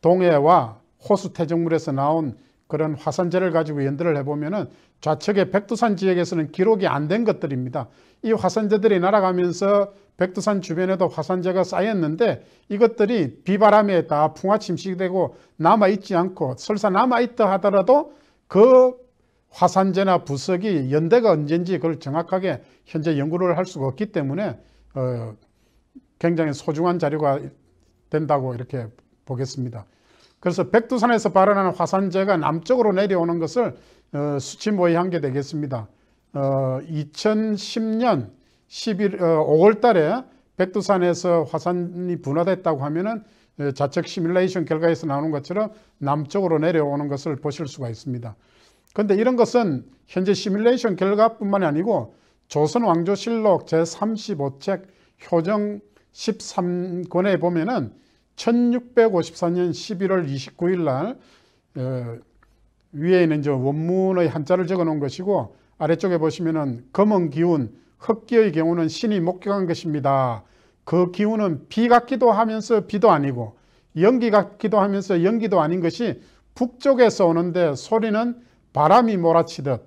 동해와 호수 퇴적물에서 나온 그런 화산재를 가지고 연대를 해보면은 좌측의 백두산 지역에서는 기록이 안 된 것들입니다. 이 화산재들이 날아가면서 백두산 주변에도 화산재가 쌓였는데 이것들이 비바람에 다 풍화 침식되고 남아있지 않고 설사 남아있다 하더라도 그 화산재나 부석이 연대가 언젠지 그걸 정확하게 현재 연구를 할 수가 없기 때문에 어, 굉장히 소중한 자료가 된다고 이렇게 보겠습니다. 그래서 백두산에서 발현하는 화산재가 남쪽으로 내려오는 것을 어, 수치 모의한 게 되겠습니다. 어, 2010년 11, 어, 5월 달에 백두산에서 화산이 분화됐다고 하면은 예, 자측 시뮬레이션 결과에서 나오는 것처럼 남쪽으로 내려오는 것을 보실 수가 있습니다. 그런데 이런 것은 현재 시뮬레이션 결과뿐만이 아니고 조선왕조실록 제35책 효정 13권에 보면은 1654년 11월 29일 날 어, 위에 있는 저 원문의 한자를 적어 놓은 것이고 아래쪽에 보시면은 검은 기운 헛기의 경우는 신이 목격한 것입니다. 그 기운은 비 같기도 하면서 비도 아니고 연기 같기도 하면서 연기도 아닌 것이 북쪽에서 오는데 소리는 바람이 몰아치듯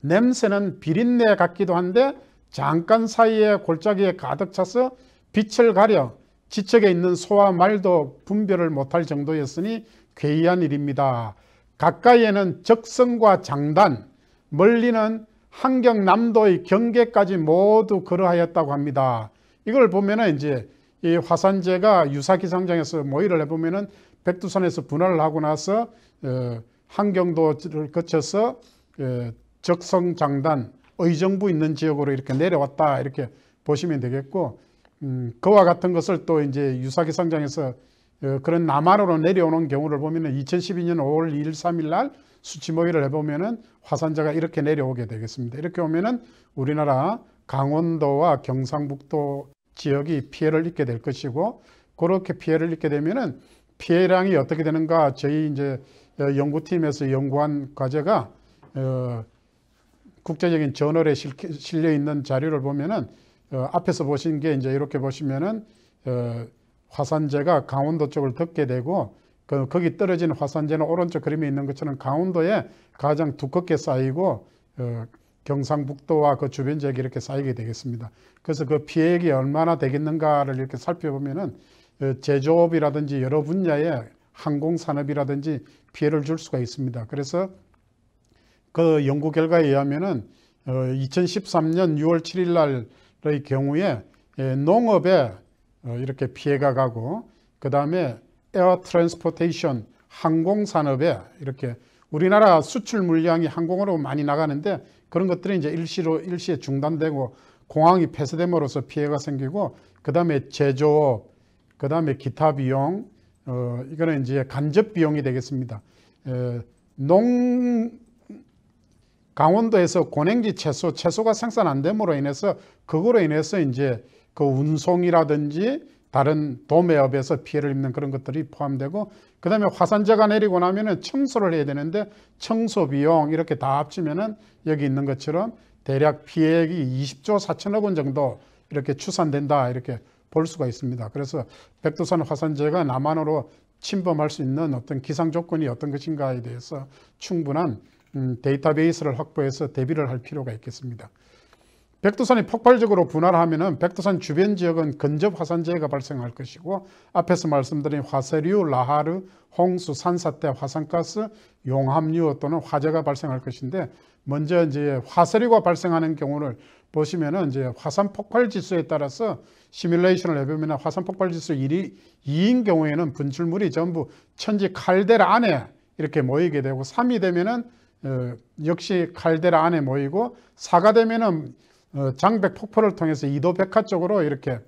냄새는 비린내 같기도 한데 잠깐 사이에 골짜기에 가득 차서 빛을 가려 지척에 있는 소와 말도 분별을 못할 정도였으니 괴이한 일입니다. 가까이에는 적성과 장단, 멀리는 한경남도의 경계까지 모두 걸어하였다고 합니다. 이걸 보면은 이제 이 화산재가 유사기상장에서 모의를 해보면은 백두산에서 분할을 하고 나서 한경도를 어, 거쳐서 어, 적성장단 의정부 있는 지역으로 이렇게 내려왔다 이렇게 보시면 되겠고 음, 그와 같은 것을 또 이제 유사기상장에서 어, 그런 남한으로 내려오는 경우를 보면 은 2012년 5월 2일 3일 날 수치 모의를 해보면은 화산재가 이렇게 내려오게 되겠습니다. 이렇게 오면은 우리나라 강원도와 경상북도 지역이 피해를 입게 될 것이고 그렇게 피해를 입게 되면은 피해량이 어떻게 되는가 저희 이제 연구팀에서 연구한 과제가 어, 국제적인 저널에 실려 있는 자료를 보면은 어, 앞에서 보신 게 이제 이렇게 보시면은 어, 화산재가 강원도 쪽을 덮게 되고 그 거기 떨어진 화산재는 오른쪽 그림에 있는 것처럼 강원도에 가장 두껍게 쌓이고 어, 경상북도와 그 주변 지역이 이렇게 쌓이게 되겠습니다. 그래서 그 피해액이 얼마나 되겠는가를 이렇게 살펴보면은 어, 제조업이라든지 여러 분야에 항공산업이라든지 피해를 줄 수가 있습니다. 그래서 그 연구 결과에 의하면은 2013년 6월 7일 날의 경우에 예, 농업에 어, 이렇게 피해가 가고 그 다음에 에어 트랜스포테이션 항공 산업에 이렇게 우리나라 수출 물량이 항공으로 많이 나가는데 그런 것들이 이제 일시로 일시에 중단되고 공항이 폐쇄됨으로써 피해가 생기고 그다음에 제조업 그다음에 기타 비용 어 이거는 이제 간접 비용이 되겠습니다. 에, 농 강원도에서 고랭지 채소 채소가 생산 안 됨으로 인해서 그거로 인해서 이제 그 운송이라든지 다른 도매업에서 피해를 입는 그런 것들이 포함되고 그 다음에 화산재가 내리고 나면은 청소를 해야 되는데 청소 비용 이렇게 다 합치면은 여기 있는 것처럼 대략 피해액이 20조 4천억 원 정도 이렇게 추산된다 이렇게 볼 수가 있습니다. 그래서 백두산 화산재가 남한으로 침범할 수 있는 어떤 기상 조건이 어떤 것인가에 대해서 충분한 음, 데이터베이스를 확보해서 대비를 할 필요가 있겠습니다. 백두산이 폭발적으로 분할하면 백두산 주변 지역은 근접 화산재해가 발생할 것이고 앞에서 말씀드린 화쇄류, 라하르, 홍수, 산사태, 화산가스, 용합류 또는 화재가 발생할 것인데 먼저 이제 화쇄류가 발생하는 경우를 보시면은 이제 화산 폭발 지수에 따라서 시뮬레이션을 해보면 화산 폭발 지수 1이 2인 경우에는 분출물이 전부 천지 칼데라 안에 이렇게 모이게 되고 3이 되면은 어, 역시 칼데라 안에 모이고 4가 되면은 어, 장백 폭포를 통해서 이도백화 쪽으로 이렇게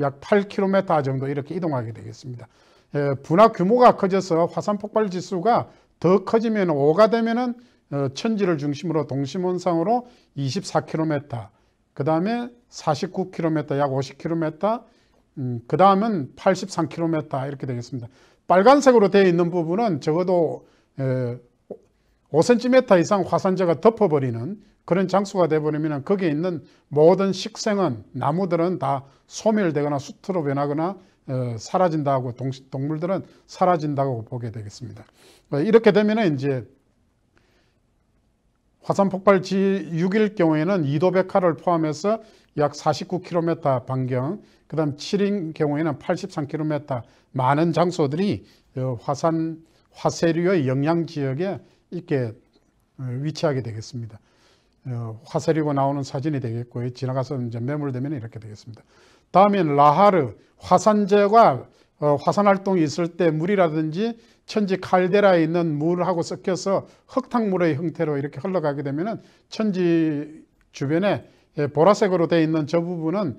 약 8km 정도 이렇게 이동하게 되겠습니다. 예, 분화 규모가 커져서 화산 폭발 지수가 더 커지면 5가 되면은 어, 천지를 중심으로 동심원상으로 24km, 그 다음에 49km, 약 50km, 그 다음은 83km 이렇게 되겠습니다. 빨간색으로 되어 있는 부분은 적어도 예, 5cm 이상 화산재가 덮어버리는 그런 장소가 되버리면 거기에 있는 모든 식생은 나무들은 다 소멸되거나 수트로 변하거나 어, 사라진다고 동물들은 사라진다고 보게 되겠습니다. 어, 이렇게 되면 이제 화산 폭발 지6일 경우에는 2도 백화를 포함해서 약 49km 반경, 그 다음 7인 경우에는 83km 많은 장소들이 어, 화산, 화쇄류의 영향 지역에 있게 어, 위치하게 되겠습니다. 어, 화살이고 나오는 사진이 되겠고 지나가서 이제 매몰되면 이렇게 되겠습니다. 다음엔 라하르 화산재가 어, 화산 활동이 있을 때 물이라든지 천지 칼데라에 있는 물하고 섞여서 흙탕물의 형태로 이렇게 흘러가게 되면은 천지 주변에 예, 보라색으로 되어 있는 저 부분은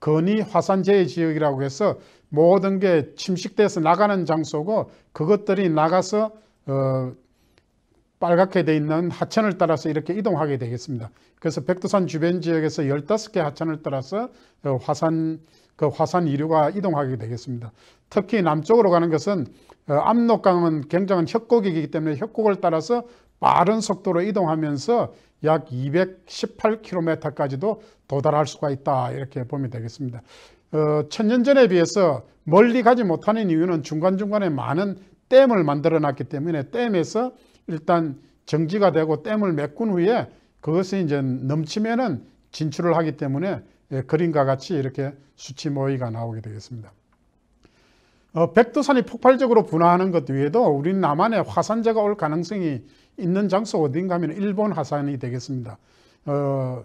건이 화산재해 지역이라고 해서 모든 게 침식돼서 나가는 장소고 그것들이 나가서 어, 빨갛게 돼 있는 하천을 따라서 이렇게 이동하게 되겠습니다. 그래서 백두산 주변 지역에서 15개 하천을 따라서 어, 화산 그 화산 이류가 이동하게 되겠습니다. 특히 남쪽으로 가는 것은 어, 압록강은 굉장한 협곡이기 때문에 협곡을 따라서 빠른 속도로 이동하면서 약 218km까지도 도달할 수가 있다 이렇게 보면 되겠습니다. 어, 천년 전에 비해서 멀리 가지 못하는 이유는 중간중간에 많은 댐을 만들어 놨기 때문에 댐에서 일단 정지가 되고 댐을 메꾼 후에 그것이 이제 넘치면은 진출을 하기 때문에 예, 그림과 같이 이렇게 수치 모의가 나오게 되겠습니다. 어, 백두산이 폭발적으로 분화하는 것 외에도 우리 남한에 화산재가 올 가능성이 있는 장소 어딘가 하면 일본 화산이 되겠습니다. 어,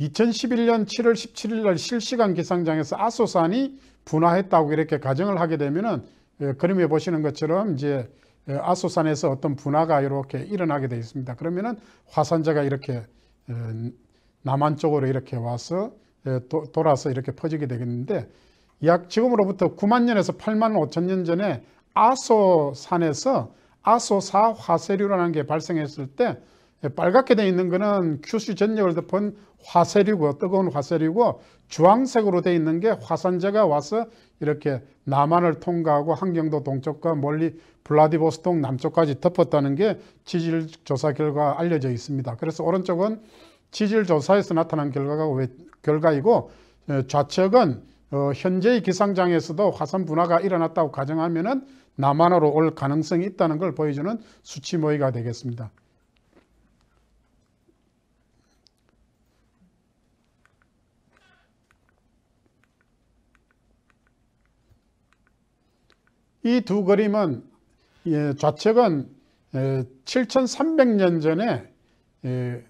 2011년 7월 17일 날 실시간 기상장에서 아소산이 분화했다고 이렇게 가정을 하게 되면은 예, 그림에 보시는 것처럼 이제 예, 아소산에서 어떤 분화가 이렇게 일어나게 되어 있습니다. 그러면은 화산재가 이렇게 예, 남한 쪽으로 이렇게 와서 예, 돌아서 이렇게 퍼지게 되겠는데 약 지금으로부터 9만 년에서 8만 5천 년 전에 아소산에서 아소사 화쇄류라는 게 발생했을 때 예, 빨갛게 돼 있는 거는 큐슈 전역을 덮은 화쇄류고 뜨거운 화쇄류고 주황색으로 돼 있는 게 화산재가 와서 이렇게 남한을 통과하고 한경도 동쪽과 멀리 블라디보스톡 남쪽까지 덮었다는 게 지질 조사 결과 알려져 있습니다. 그래서 오른쪽은 지질 조사에서 나타난 결과가 왜, 결과이고 예, 좌측은 어, 현재의 기상장에서도 화산 분화가 일어났다고 가정하면은 남한으로 올 가능성이 있다는 걸 보여주는 수치 모의가 되겠습니다. 이두 그림은 예, 좌측은 7300년 예, 전에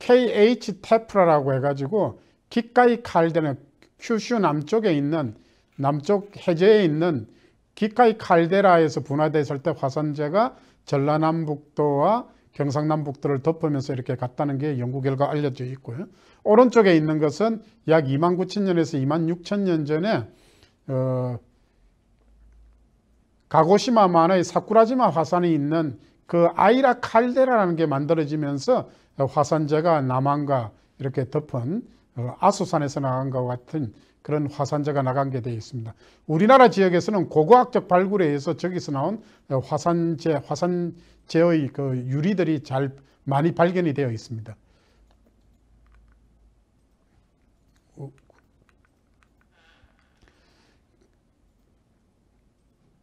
KH 예, 테프라라고 해가지고 기가이 칼데는 큐슈 남쪽에 있는 남쪽 해제에 있는 기카이 칼데라에서 분화됐을 때 화산재가 전라남북도와 경상남북도를 덮으면서 이렇게 갔다는 게 연구 결과 알려져 있고요. 오른쪽에 있는 것은 약 2만 9천 년에서 2만 6천 년 전에 어, 가고시마만의 사쿠라지마 화산이 있는 그 아이라 칼데라라는 게 만들어지면서 화산재가 남한과 이렇게 덮은 어, 아수산에서 나간 것 같은 그런 화산재가 나간 게 되어 있습니다. 우리나라 지역에서는 고고학적 발굴에 의해서 저기서 나온 어, 화산재, 화산재의 그 유리들이 잘 많이 발견이 되어 있습니다.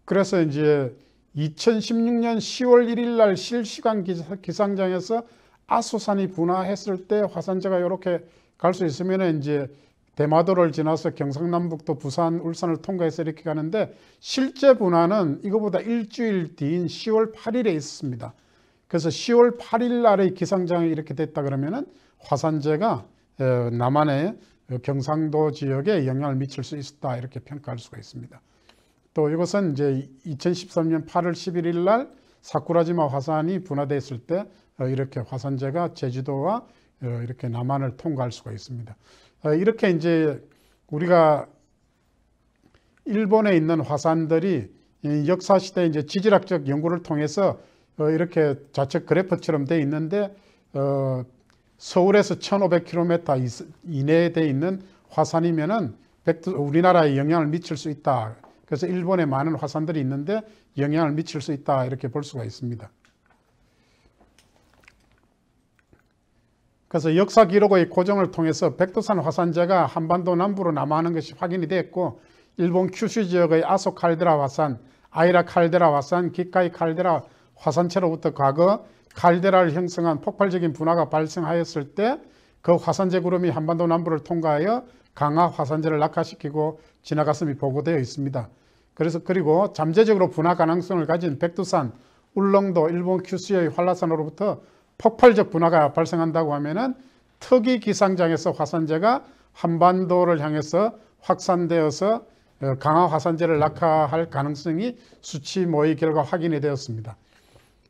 그래서 이제 2016년 10월 1일 날 실시간 기상장에서 아수산이 분화했을 때 화산재가 이렇게 갈 수 있으면 이제 대마도를 지나서 경상남북도 부산 울산을 통과해서 이렇게 가는데 실제 분화는 이거보다 일주일 뒤인 10월 8일에 있습니다. 그래서 10월 8일 날의 기상장이 이렇게 됐다 그러면은 화산재가 어, 남한의 경상도 지역에 영향을 미칠 수 있었다 이렇게 평가할 수가 있습니다. 또 이것은 이제 2013년 8월 11일 날 사쿠라지마 화산이 분화됐을 때 어, 이렇게 화산재가 제주도와 어, 이렇게 남한을 통과할 수가 있습니다. 어, 이렇게 이제 우리가 일본에 있는 화산들이 역사 시대 이제 지질학적 연구를 통해서 이렇게 좌측 그래프처럼 돼 있는데 서울에서 1,500km 이내에 돼 있는 화산이면은 우리나라에 영향을 미칠 수 있다. 그래서 일본에 많은 화산들이 있는데 영향을 미칠 수 있다 이렇게 볼 수가 있습니다. 그래서 역사 기록의 고정을 통해서 백두산 화산재가 한반도 남부로 남하하는 것이 확인이 됐고 일본 큐슈 지역의 아소 칼데라 화산, 아이라 칼데라 화산, 기카이 칼데라 화산체로부터 과거 칼데라를 형성한 폭발적인 분화가 발생하였을 때 그 화산재 구름이 한반도 남부를 통과하여 강화 화산재를 낙하시키고 지나갔음이 보고되어 있습니다. 그래서 그리고 잠재적으로 분화 가능성을 가진 백두산, 울릉도, 일본 큐슈의 활라산으로부터 폭발적 분화가 발생한다고 하면은 특이 기상장에서 화산재가 한반도를 향해서 확산되어서 어, 강화 화산재를 낙하할 가능성이 수치 모의 결과 확인이 되었습니다.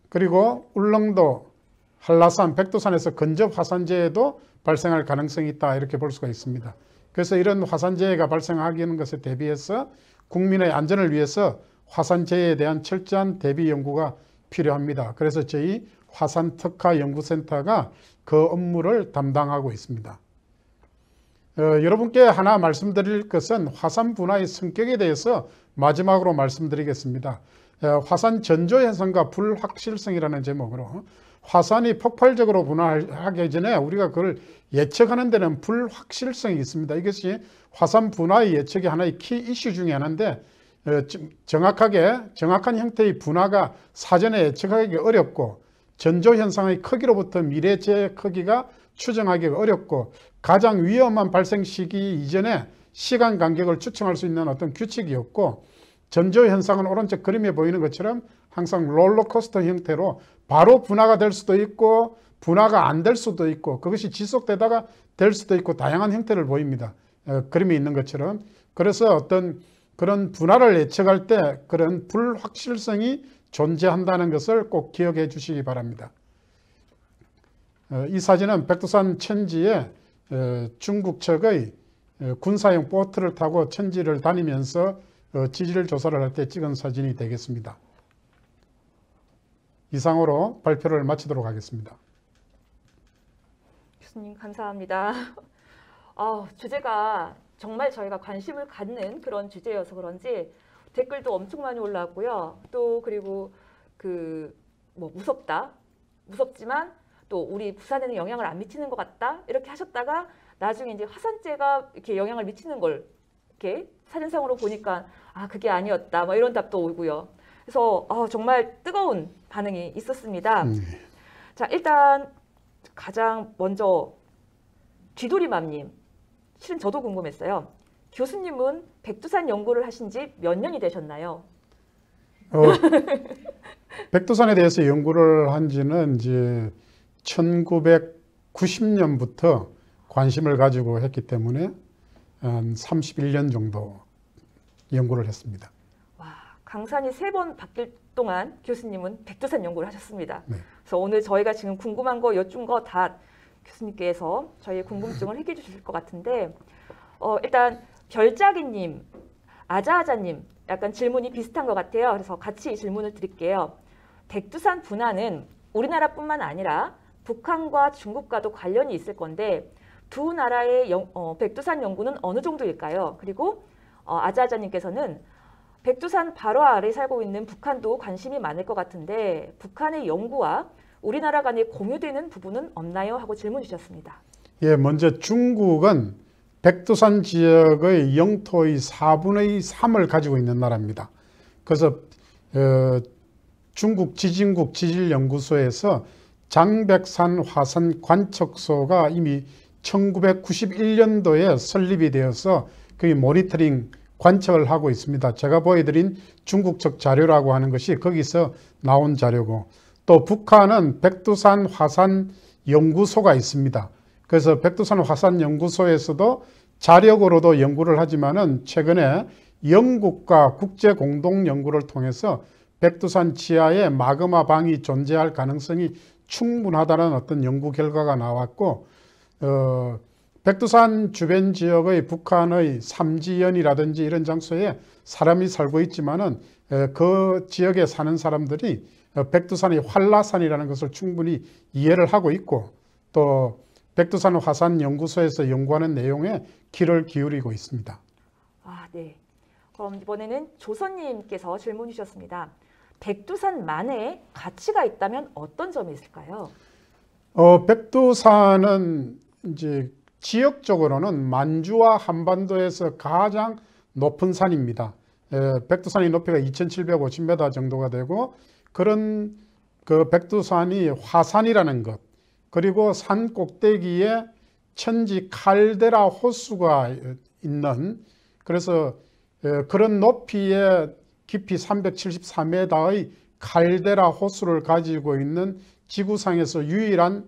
그리고 울릉도, 한라산, 백두산에서 근접 화산재에도 발생할 가능성이 있다 이렇게 볼 수가 있습니다. 그래서 이런 화산재가 발생하는 기 것에 대비해서 국민의 안전을 위해서 화산재해에 대한 철저한 대비 연구가 필요합니다. 그래서 저희 화산특화연구센터가 그 업무를 담당하고 있습니다. 어, 여러분께 하나 말씀드릴 것은 화산 분화의 성격에 대해서 마지막으로 말씀드리겠습니다. 어, 화산 전조 현상과 불확실성이라는 제목으로 화산이 폭발적으로 분화하기 전에 우리가 그걸 예측하는 데는 불확실성이 있습니다. 이것이 화산 분화의 예측이 하나의 키 이슈 중에 하나인데 어, 정확하게 정확한 형태의 분화가 사전에 예측하기 어렵고 전조 현상의 크기로부터 미래체의 크기가 추정하기 어렵고 가장 위험한 발생 시기 이전에 시간 간격을 추정할 수 있는 어떤 규칙이 없고 전조 현상은 오른쪽 그림에 보이는 것처럼 항상 롤러코스터 형태로 바로 분화가 될 수도 있고 분화가 안 될 수도 있고 그것이 지속되다가 될 수도 있고 다양한 형태를 보입니다. 어, 그림이 있는 것처럼 그래서 어떤 그런 분화를 예측할 때 그런 불확실성이 존재한다는 것을 꼭 기억해 주시기 바랍니다. 어, 이 사진은 백두산 천지에 어, 중국 측의 군사용 보트를 타고 천지를 다니면서 지질 조사를 할 때 찍은 사진이 되겠습니다. 이상으로 발표를 마치도록 하겠습니다. 교수님 감사합니다. 아, 주제가 정말 저희가 관심을 갖는 그런 주제여서 그런지 댓글도 엄청 많이 올라왔고요. 또 그리고 그 뭐 무섭다, 무섭지만 또 우리 부산에는 영향을 안 미치는 것 같다 이렇게 하셨다가 나중에 이제 화산재가 이렇게 영향을 미치는 걸 이렇게 사진상으로 보니까 아 그게 아니었다 뭐 이런 답도 오고요. 그래서 어, 정말 뜨거운 반응이 있었습니다. 네. 자 일단 가장 먼저 쥐돌이맘님 실은 저도 궁금했어요. 교수님은 백두산 연구를 하신 지 몇 년이 되셨나요? 어, 백두산에 대해서 연구를 한 지는 이제 1990년부터 관심을 가지고 했기 때문에 한 31년 정도 연구를 했습니다. 강산이 세 번 바뀔 동안 교수님은 백두산 연구를 하셨습니다. 네. 그래서 오늘 저희가 지금 궁금한 거 여쭌 거다 교수님께서 저희의 궁금증을 해결해 주실 것 같은데 어, 일단 별자기님, 아자아자님 약간 질문이 비슷한 것 같아요. 그래서 같이 질문을 드릴게요. 백두산 분화는 우리나라뿐만 아니라 북한과 중국과도 관련이 있을 건데 두 나라의 영, 어, 백두산 연구는 어느 정도일까요? 그리고 어, 아자아자님께서는 백두산 바로 아래 살고 있는 북한도 관심이 많을 것 같은데 북한의 연구와 우리나라 간에 공유되는 부분은 없나요? 하고 질문 주셨습니다. 예, 먼저 중국은 백두산 지역의 영토의 4분의 3을 가지고 있는 나라입니다. 그래서 어, 중국 지진국 지질연구소에서 장백산 화산 관측소가 이미 1991년도에 설립이 되어서 그 모니터링 관측을 하고 있습니다. 제가 보여드린 중국 측 자료라고 하는 것이 거기서 나온 자료고 또 북한은 백두산 화산 연구소가 있습니다. 그래서 백두산 화산 연구소에서도 자력으로도 연구를 하지만은 최근에 영국과 국제 공동 연구를 통해서 백두산 지하에 마그마 방이 존재할 가능성이 충분하다는 어떤 연구 결과가 나왔고 어, 백두산 주변 지역의 북한의 삼지연이라든지 이런 장소에 사람이 살고 있지만은 그 지역에 사는 사람들이 어, 백두산의 활라산이라는 것을 충분히 이해를 하고 있고 또 백두산 화산 연구소에서 연구하는 내용에 귀를 기울이고 있습니다. 아, 네. 그럼 이번에는 조선님께서 질문 주셨습니다. 백두산만의 가치가 있다면 어떤 점이 있을까요? 어, 백두산은 이제 지역적으로는 만주와 한반도에서 가장 높은 산입니다. 백두산의 높이가 2750m 정도가 되고 그런 그 백두산이 화산이라는 것 그리고 산 꼭대기에 천지 칼데라 호수가 있는 그래서 그런 높이의 깊이 374m의 칼데라 호수를 가지고 있는 지구상에서 유일한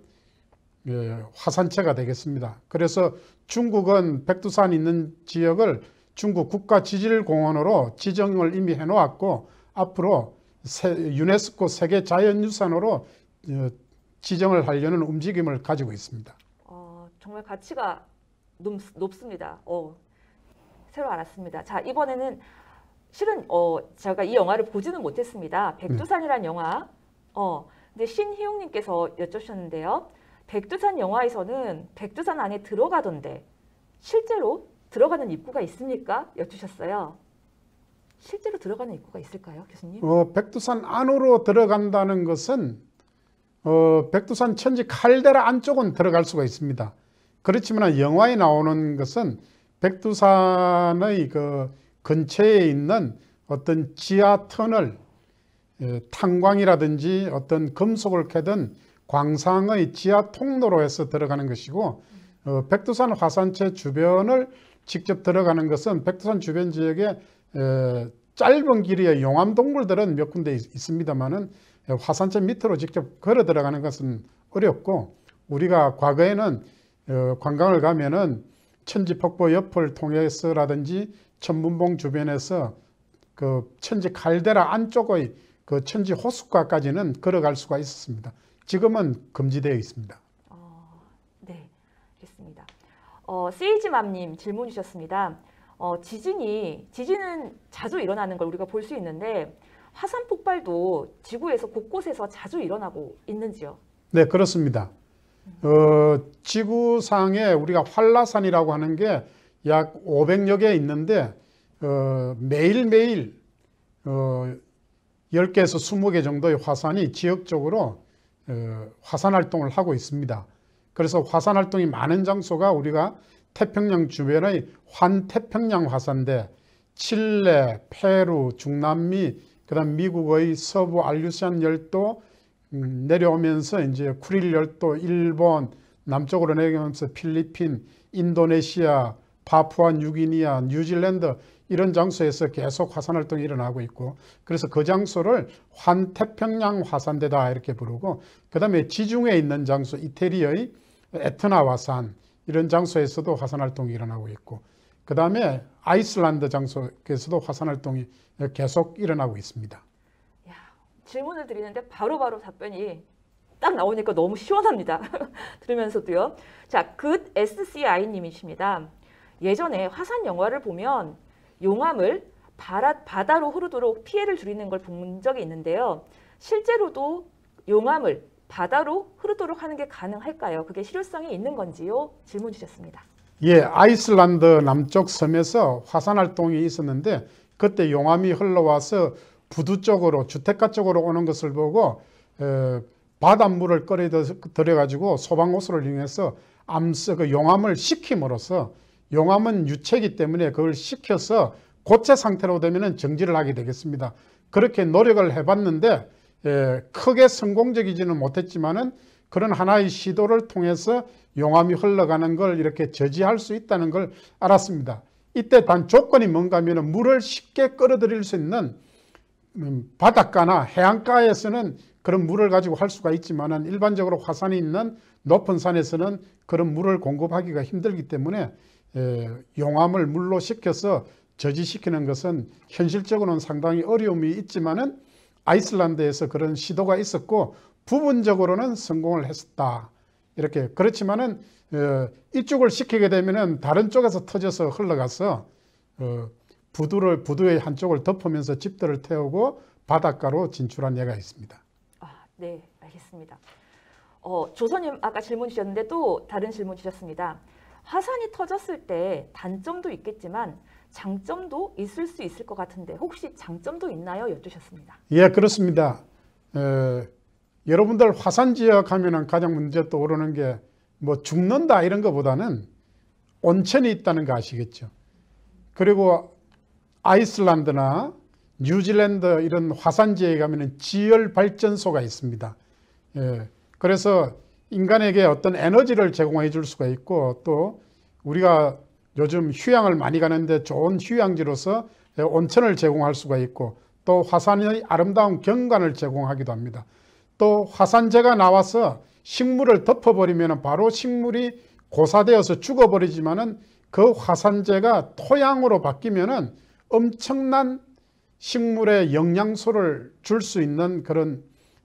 예, 화산체가 되겠습니다. 그래서 중국은 백두산 있는 지역을 중국 국가지질공원으로 지정을 이미 해놓았고 앞으로 유네스코 세계자연유산으로 어, 지정을 하려는 움직임을 가지고 있습니다. 어, 정말 가치가 높, 습니다 어, 새로 알았습니다. 자 이번에는 실은 어, 제가 이 영화를 보지는 못했습니다. 네. 백두산이란 네. 영화. 어, 근데 신희웅님께서 여쭤셨는데요 백두산 영화에서는 백두산 안에 들어가던데 실제로 들어가는 입구가 있습니까? 여쭈셨어요. 실제로 들어가는 입구가 있을까요, 교수님? 어, 백두산 안으로 들어간다는 것은 어, 백두산 천지 칼데라 안쪽은 들어갈 수가 있습니다. 그렇지만 영화에 나오는 것은 백두산의 그 근처에 있는 어떤 지하 터널, 예, 탄광이라든지 어떤 금속을 캐든 광산의 지하 통로로해서 들어가는 것이고 어, 백두산 화산체 주변을 직접 들어가는 것은 백두산 주변 지역에 에, 짧은 길이의 용암 동굴들은 몇 군데 있, 있습니다만은 화산체 밑으로 직접 걸어 들어가는 것은 어렵고 우리가 과거에는 어, 관광을 가면은 천지폭포 옆을 통해서라든지 천문봉 주변에서 그 천지 갈데라 안쪽의 그 천지 호숫가까지는 걸어갈 수가 있었습니다. 지금은 금지되어 있습니다. 어, 네, 알겠습니다. 어, 세이지맘님 질문 주셨습니다. 어, 지진이 지진은 자주 일어나는 걸 우리가 볼 수 있는데 화산 폭발도 지구에서 곳곳에서 자주 일어나고 있는지요? 네, 그렇습니다. 음. 어, 지구상에 우리가 활라산이라고 하는 게 약 500여 개 있는데 어, 매일매일 어, 10개에서 20개 정도의 화산이 지역적으로 어, 화산 활동을 하고 있습니다. 그래서 화산 활동이 많은 장소가 우리가 태평양 주변의 환태평양 화산대 칠레, 페루, 중남미, 그다음 미국의 서부 알류시안 열도 음, 내려오면서 이제 쿠릴 열도, 일본 남쪽으로 내려오면서 필리핀, 인도네시아, 바푸아 뉴기니아, 뉴질랜드 이런 장소에서 계속 화산 활동이 일어나고 있고 그래서 그 장소를 환태평양 화산대다 이렇게 부르고 그 다음에 지중해 있는 장소 이태리의 에트나 화산 이런 장소에서도 화산 활동이 일어나고 있고 그 다음에 아이슬란드 장소에서도 화산 활동이 계속 일어나고 있습니다. 야, 질문을 드리는데 바로바로 바로 답변이 딱 나오니까 너무 시원합니다. 들으면서도요. 자, 굿 SCI님이십니다. 예전에 화산 영화를 보면 용암을 바다, 로 흐르도록 피해를 줄이는 걸 본 적이 있는데요. 실제로도 용암을 바다로 흐르도록 하는 게 가능할까요? 그게 실효성이 있는 건지요? 질문 주셨습니다. 예, 아이슬란드 남쪽 섬에서 화산 활동이 있었는데 그때 용암이 흘러와서 부두 쪽으로 주택가 쪽으로 오는 것을 보고 에, 바닷물을 끓여들여 가지고 소방호수를 이용해서 암그 용암을 식힘으로써 용암은 유체이기 때문에 그걸 식혀서 고체 상태로 되면 정지를 하게 되겠습니다. 그렇게 노력을 해봤는데 예, 크게 성공적이지는 못했지만 은 그런 하나의 시도를 통해서 용암이 흘러가는 걸 이렇게 저지할 수 있다는 걸 알았습니다. 이때 단 조건이 뭔가 하면 물을 쉽게 끌어들일 수 있는 음, 바닷가나 해안가에서는 그런 물을 가지고 할 수가 있지만 일반적으로 화산이 있는 높은 산에서는 그런 물을 공급하기가 힘들기 때문에 예, 용암을 물로 식혀서 저지시키는 것은 현실적으로는 상당히 어려움이 있지만은 아이슬란드에서 그런 시도가 있었고 부분적으로는 성공을 했었다. 이렇게 그렇지만은 어, 이쪽을 식히게 되면은 다른 쪽에서 터져서 흘러가서 어, 부두를 부두의 한쪽을 덮으면서 집들을 태우고 바닷가로 진출한 예가 있습니다. 아, 네, 알겠습니다. 어, 조선님 아까 질문 주셨는데 또 다른 질문 주셨습니다. 화산이 터졌을 때 단점도 있겠지만 장점도 있을 수 있을 것 같은데 혹시 장점도 있나요? 여쭈셨습니다. 예, 그렇습니다. 에, 여러분들 화산 지역 하면 가장 문제 떠오르는 게 뭐 죽는다 이런 것보다는 온천이 있다는 거 아시겠죠? 그리고 아이슬란드나 뉴질랜드 이런 화산 지에가면 지열 발전소가 있습니다. 예, 그래서 인간에게 어떤 에너지를 제공해 줄 수가 있고 또 우리가 요즘 휴양을 많이 가는데 좋은 휴양지로서 온천을 제공할 수가 있고 또 화산의 아름다운 경관을 제공하기도 합니다. 또 화산재가 나와서 식물을 덮어버리면 바로 식물이 고사되어서 죽어버리지만그 화산재가 토양으로 바뀌면 엄청난 식물의 영양소를 줄 수 있는 그런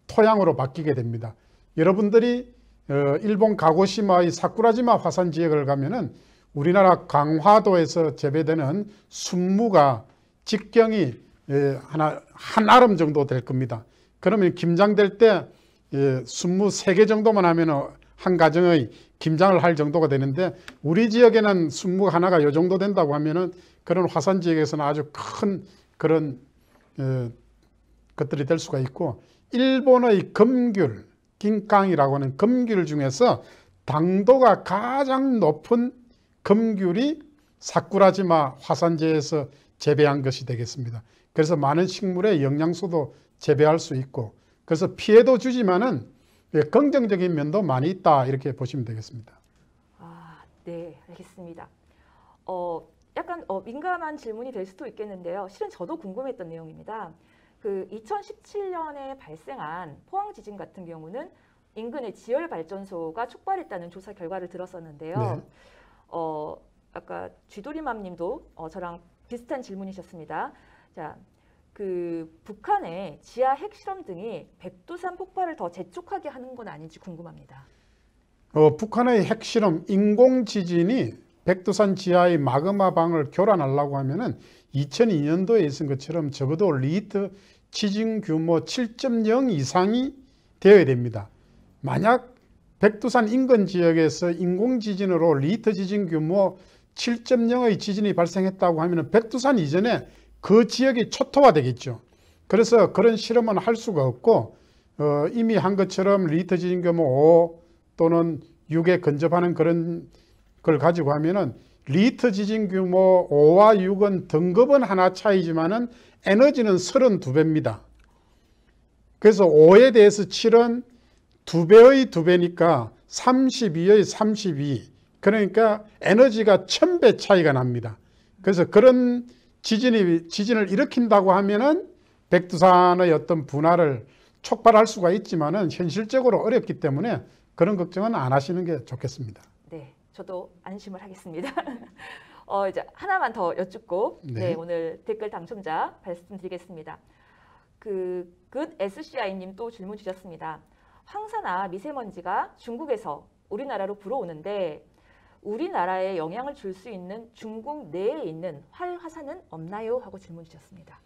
토양으로 바뀌게 됩니다. 여러분들이 어, 일본 가고시마의 사쿠라지마 화산 지역을 가면은 우리나라 강화도에서 재배되는 순무가 직경이 예, 하나 한 아름 정도 될 겁니다. 그러면 김장될 때 예, 순무 3개 정도만 하면 한 가정의 김장을 할 정도가 되는데 우리 지역에는 순무 하나가 요 정도 된다고 하면은 그런 화산 지역에서는 아주 큰 그런 예, 것들이 될 수가 있고 일본의 금귤 긴깡이라고 하는 금귤 중에서 당도가 가장 높은 금귤이 사쿠라지마 화산재에서 재배한 것이 되겠습니다. 그래서 많은 식물에 영양소도 재배할 수 있고 그래서 피해도 주지만은 예, 긍정적인 면도 많이 있다 이렇게 보시면 되겠습니다. 아, 네, 알겠습니다. 어, 약간 어, 민감한 질문이 될 수도 있겠는데요. 실은 저도 궁금했던 내용입니다. 그 2017년에 발생한 포항 지진 같은 경우는 인근의 지열 발전소가 촉발했다는 조사 결과를 들었었는데요. 네. 어, 아까 쥐돌이맘님도 어, 저랑 비슷한 질문이셨습니다. 자, 그 북한의 지하 핵실험 등이 백두산 폭발을 더 재촉하게 하는 건 아닌지 궁금합니다. 어, 북한의 핵실험 인공 지진이 백두산 지하의 마그마 방을 교란하려고 하면은 2002년도에 있은 것처럼 적어도 리히트 지진 규모 7.0 이상이 되어야 됩니다. 만약 백두산 인근 지역에서 인공 지진으로 리터 지진 규모 7.0의 지진이 발생했다고 하면 백두산 이전에 그 지역이 초토화되겠죠. 그래서 그런 실험은 할 수가 없고 어, 이미 한 것처럼 리터 지진 규모 5 또는 6에 근접하는 그런 그걸 가지고 하면은 리터 지진 규모 5와 6은 등급은 하나 차이지만은 에너지는 32배입니다. 그래서 5에 대해서 7은 2배의 2배니까 32의 32. 그러니까 에너지가 1000배 차이가 납니다. 그래서 그런 지진이, 지진을 일으킨다고 하면은 백두산의 어떤 분화를 촉발할 수가 있지만은 현실적으로 어렵기 때문에 그런 걱정은 안 하시는 게 좋겠습니다. 저도 안심을 하겠습니다. 어, 이제 하나만 더 여쭙고 네. 네, 오늘 댓글 당첨자 말씀드리겠습니다. 그 g SCI님 또 질문 주셨습니다. 황사나 미세먼지가 중국에서 우리나라로 불어오는데 우리나라에 영향을 줄 수 있는 중국 내에 있는 활화산은 없나요? 하고 질문 주셨습니다.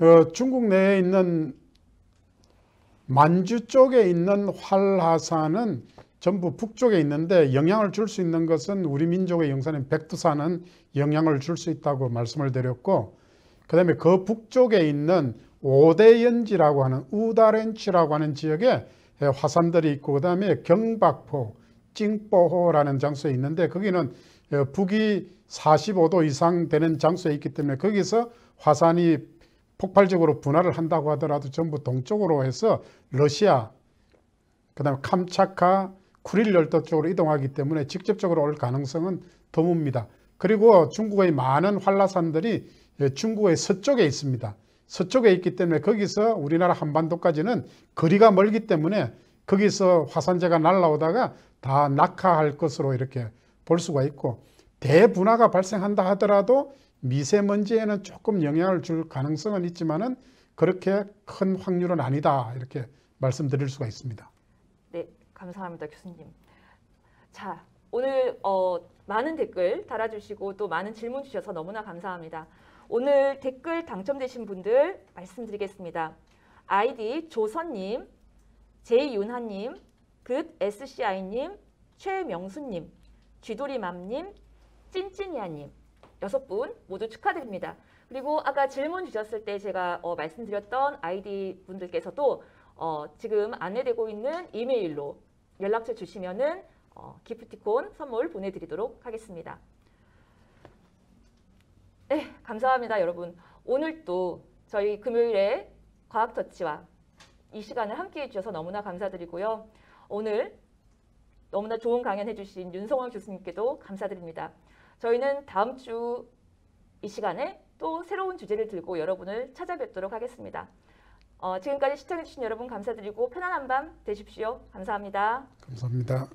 어, 중국 내에 있는 만주 쪽에 있는 활화산은 전부 북쪽에 있는데 영향을 줄 수 있는 것은 우리 민족의 영산인 백두산은 영향을 줄 수 있다고 말씀을 드렸고 그 다음에 그 북쪽에 있는 오대연지라고 하는 우다렌치라고 하는 지역에 화산들이 있고 그 다음에 경박포, 찡뽀호라는 장소에 있는데 거기는 어, 북이 45도 이상 되는 장소에 있기 때문에 거기서 화산이 폭발적으로 분화를 한다고 하더라도 전부 동쪽으로 해서 러시아, 그 다음에 캄차카, 쿠릴 열도 쪽으로 이동하기 때문에 직접적으로 올 가능성은 드뭅니다. 그리고 중국의 많은 활라산들이 예, 중국의 서쪽에 있습니다. 서쪽에 있기 때문에 거기서 우리나라 한반도까지는 거리가 멀기 때문에 거기서 화산재가 날라오다가 다 낙하할 것으로 이렇게 볼 수가 있고 대분화가 발생한다 하더라도 미세먼지에는 조금 영향을 줄 가능성은 있지만은 그렇게 큰 확률은 아니다 이렇게 말씀드릴 수가 있습니다. 감사합니다, 교수님. 자, 오늘 어, 많은 댓글 달아주시고 또 많은 질문 주셔서 너무나 감사합니다. 오늘 댓글 당첨되신 분들 말씀드리겠습니다. 아이디 조선님, 제이윤하님, 긋 SCI님, 최명수님, 쥐돌이맘님, 찐찐이야님 여섯 분 모두 축하드립니다. 그리고 아까 질문 주셨을 때 제가 어, 말씀드렸던 아이디 분들께서도 어, 지금 안내되고 있는 이메일로 연락처 주시면은 어, 기프티콘 선물 보내드리도록 하겠습니다. 네, 감사합니다, 여러분. 오늘 또 저희 금요일에 과학터치와 이 시간을 함께해 주셔서 너무나 감사드리고요. 오늘 너무나 좋은 강연해 주신 윤성원 교수님께도 감사드립니다. 저희는 다음 주 이 시간에 또 새로운 주제를 들고 여러분을 찾아뵙도록 하겠습니다. 어, 지금까지 시청해주신 여러분 감사드리고 편안한 밤 되십시오. 감사합니다. 감사합니다.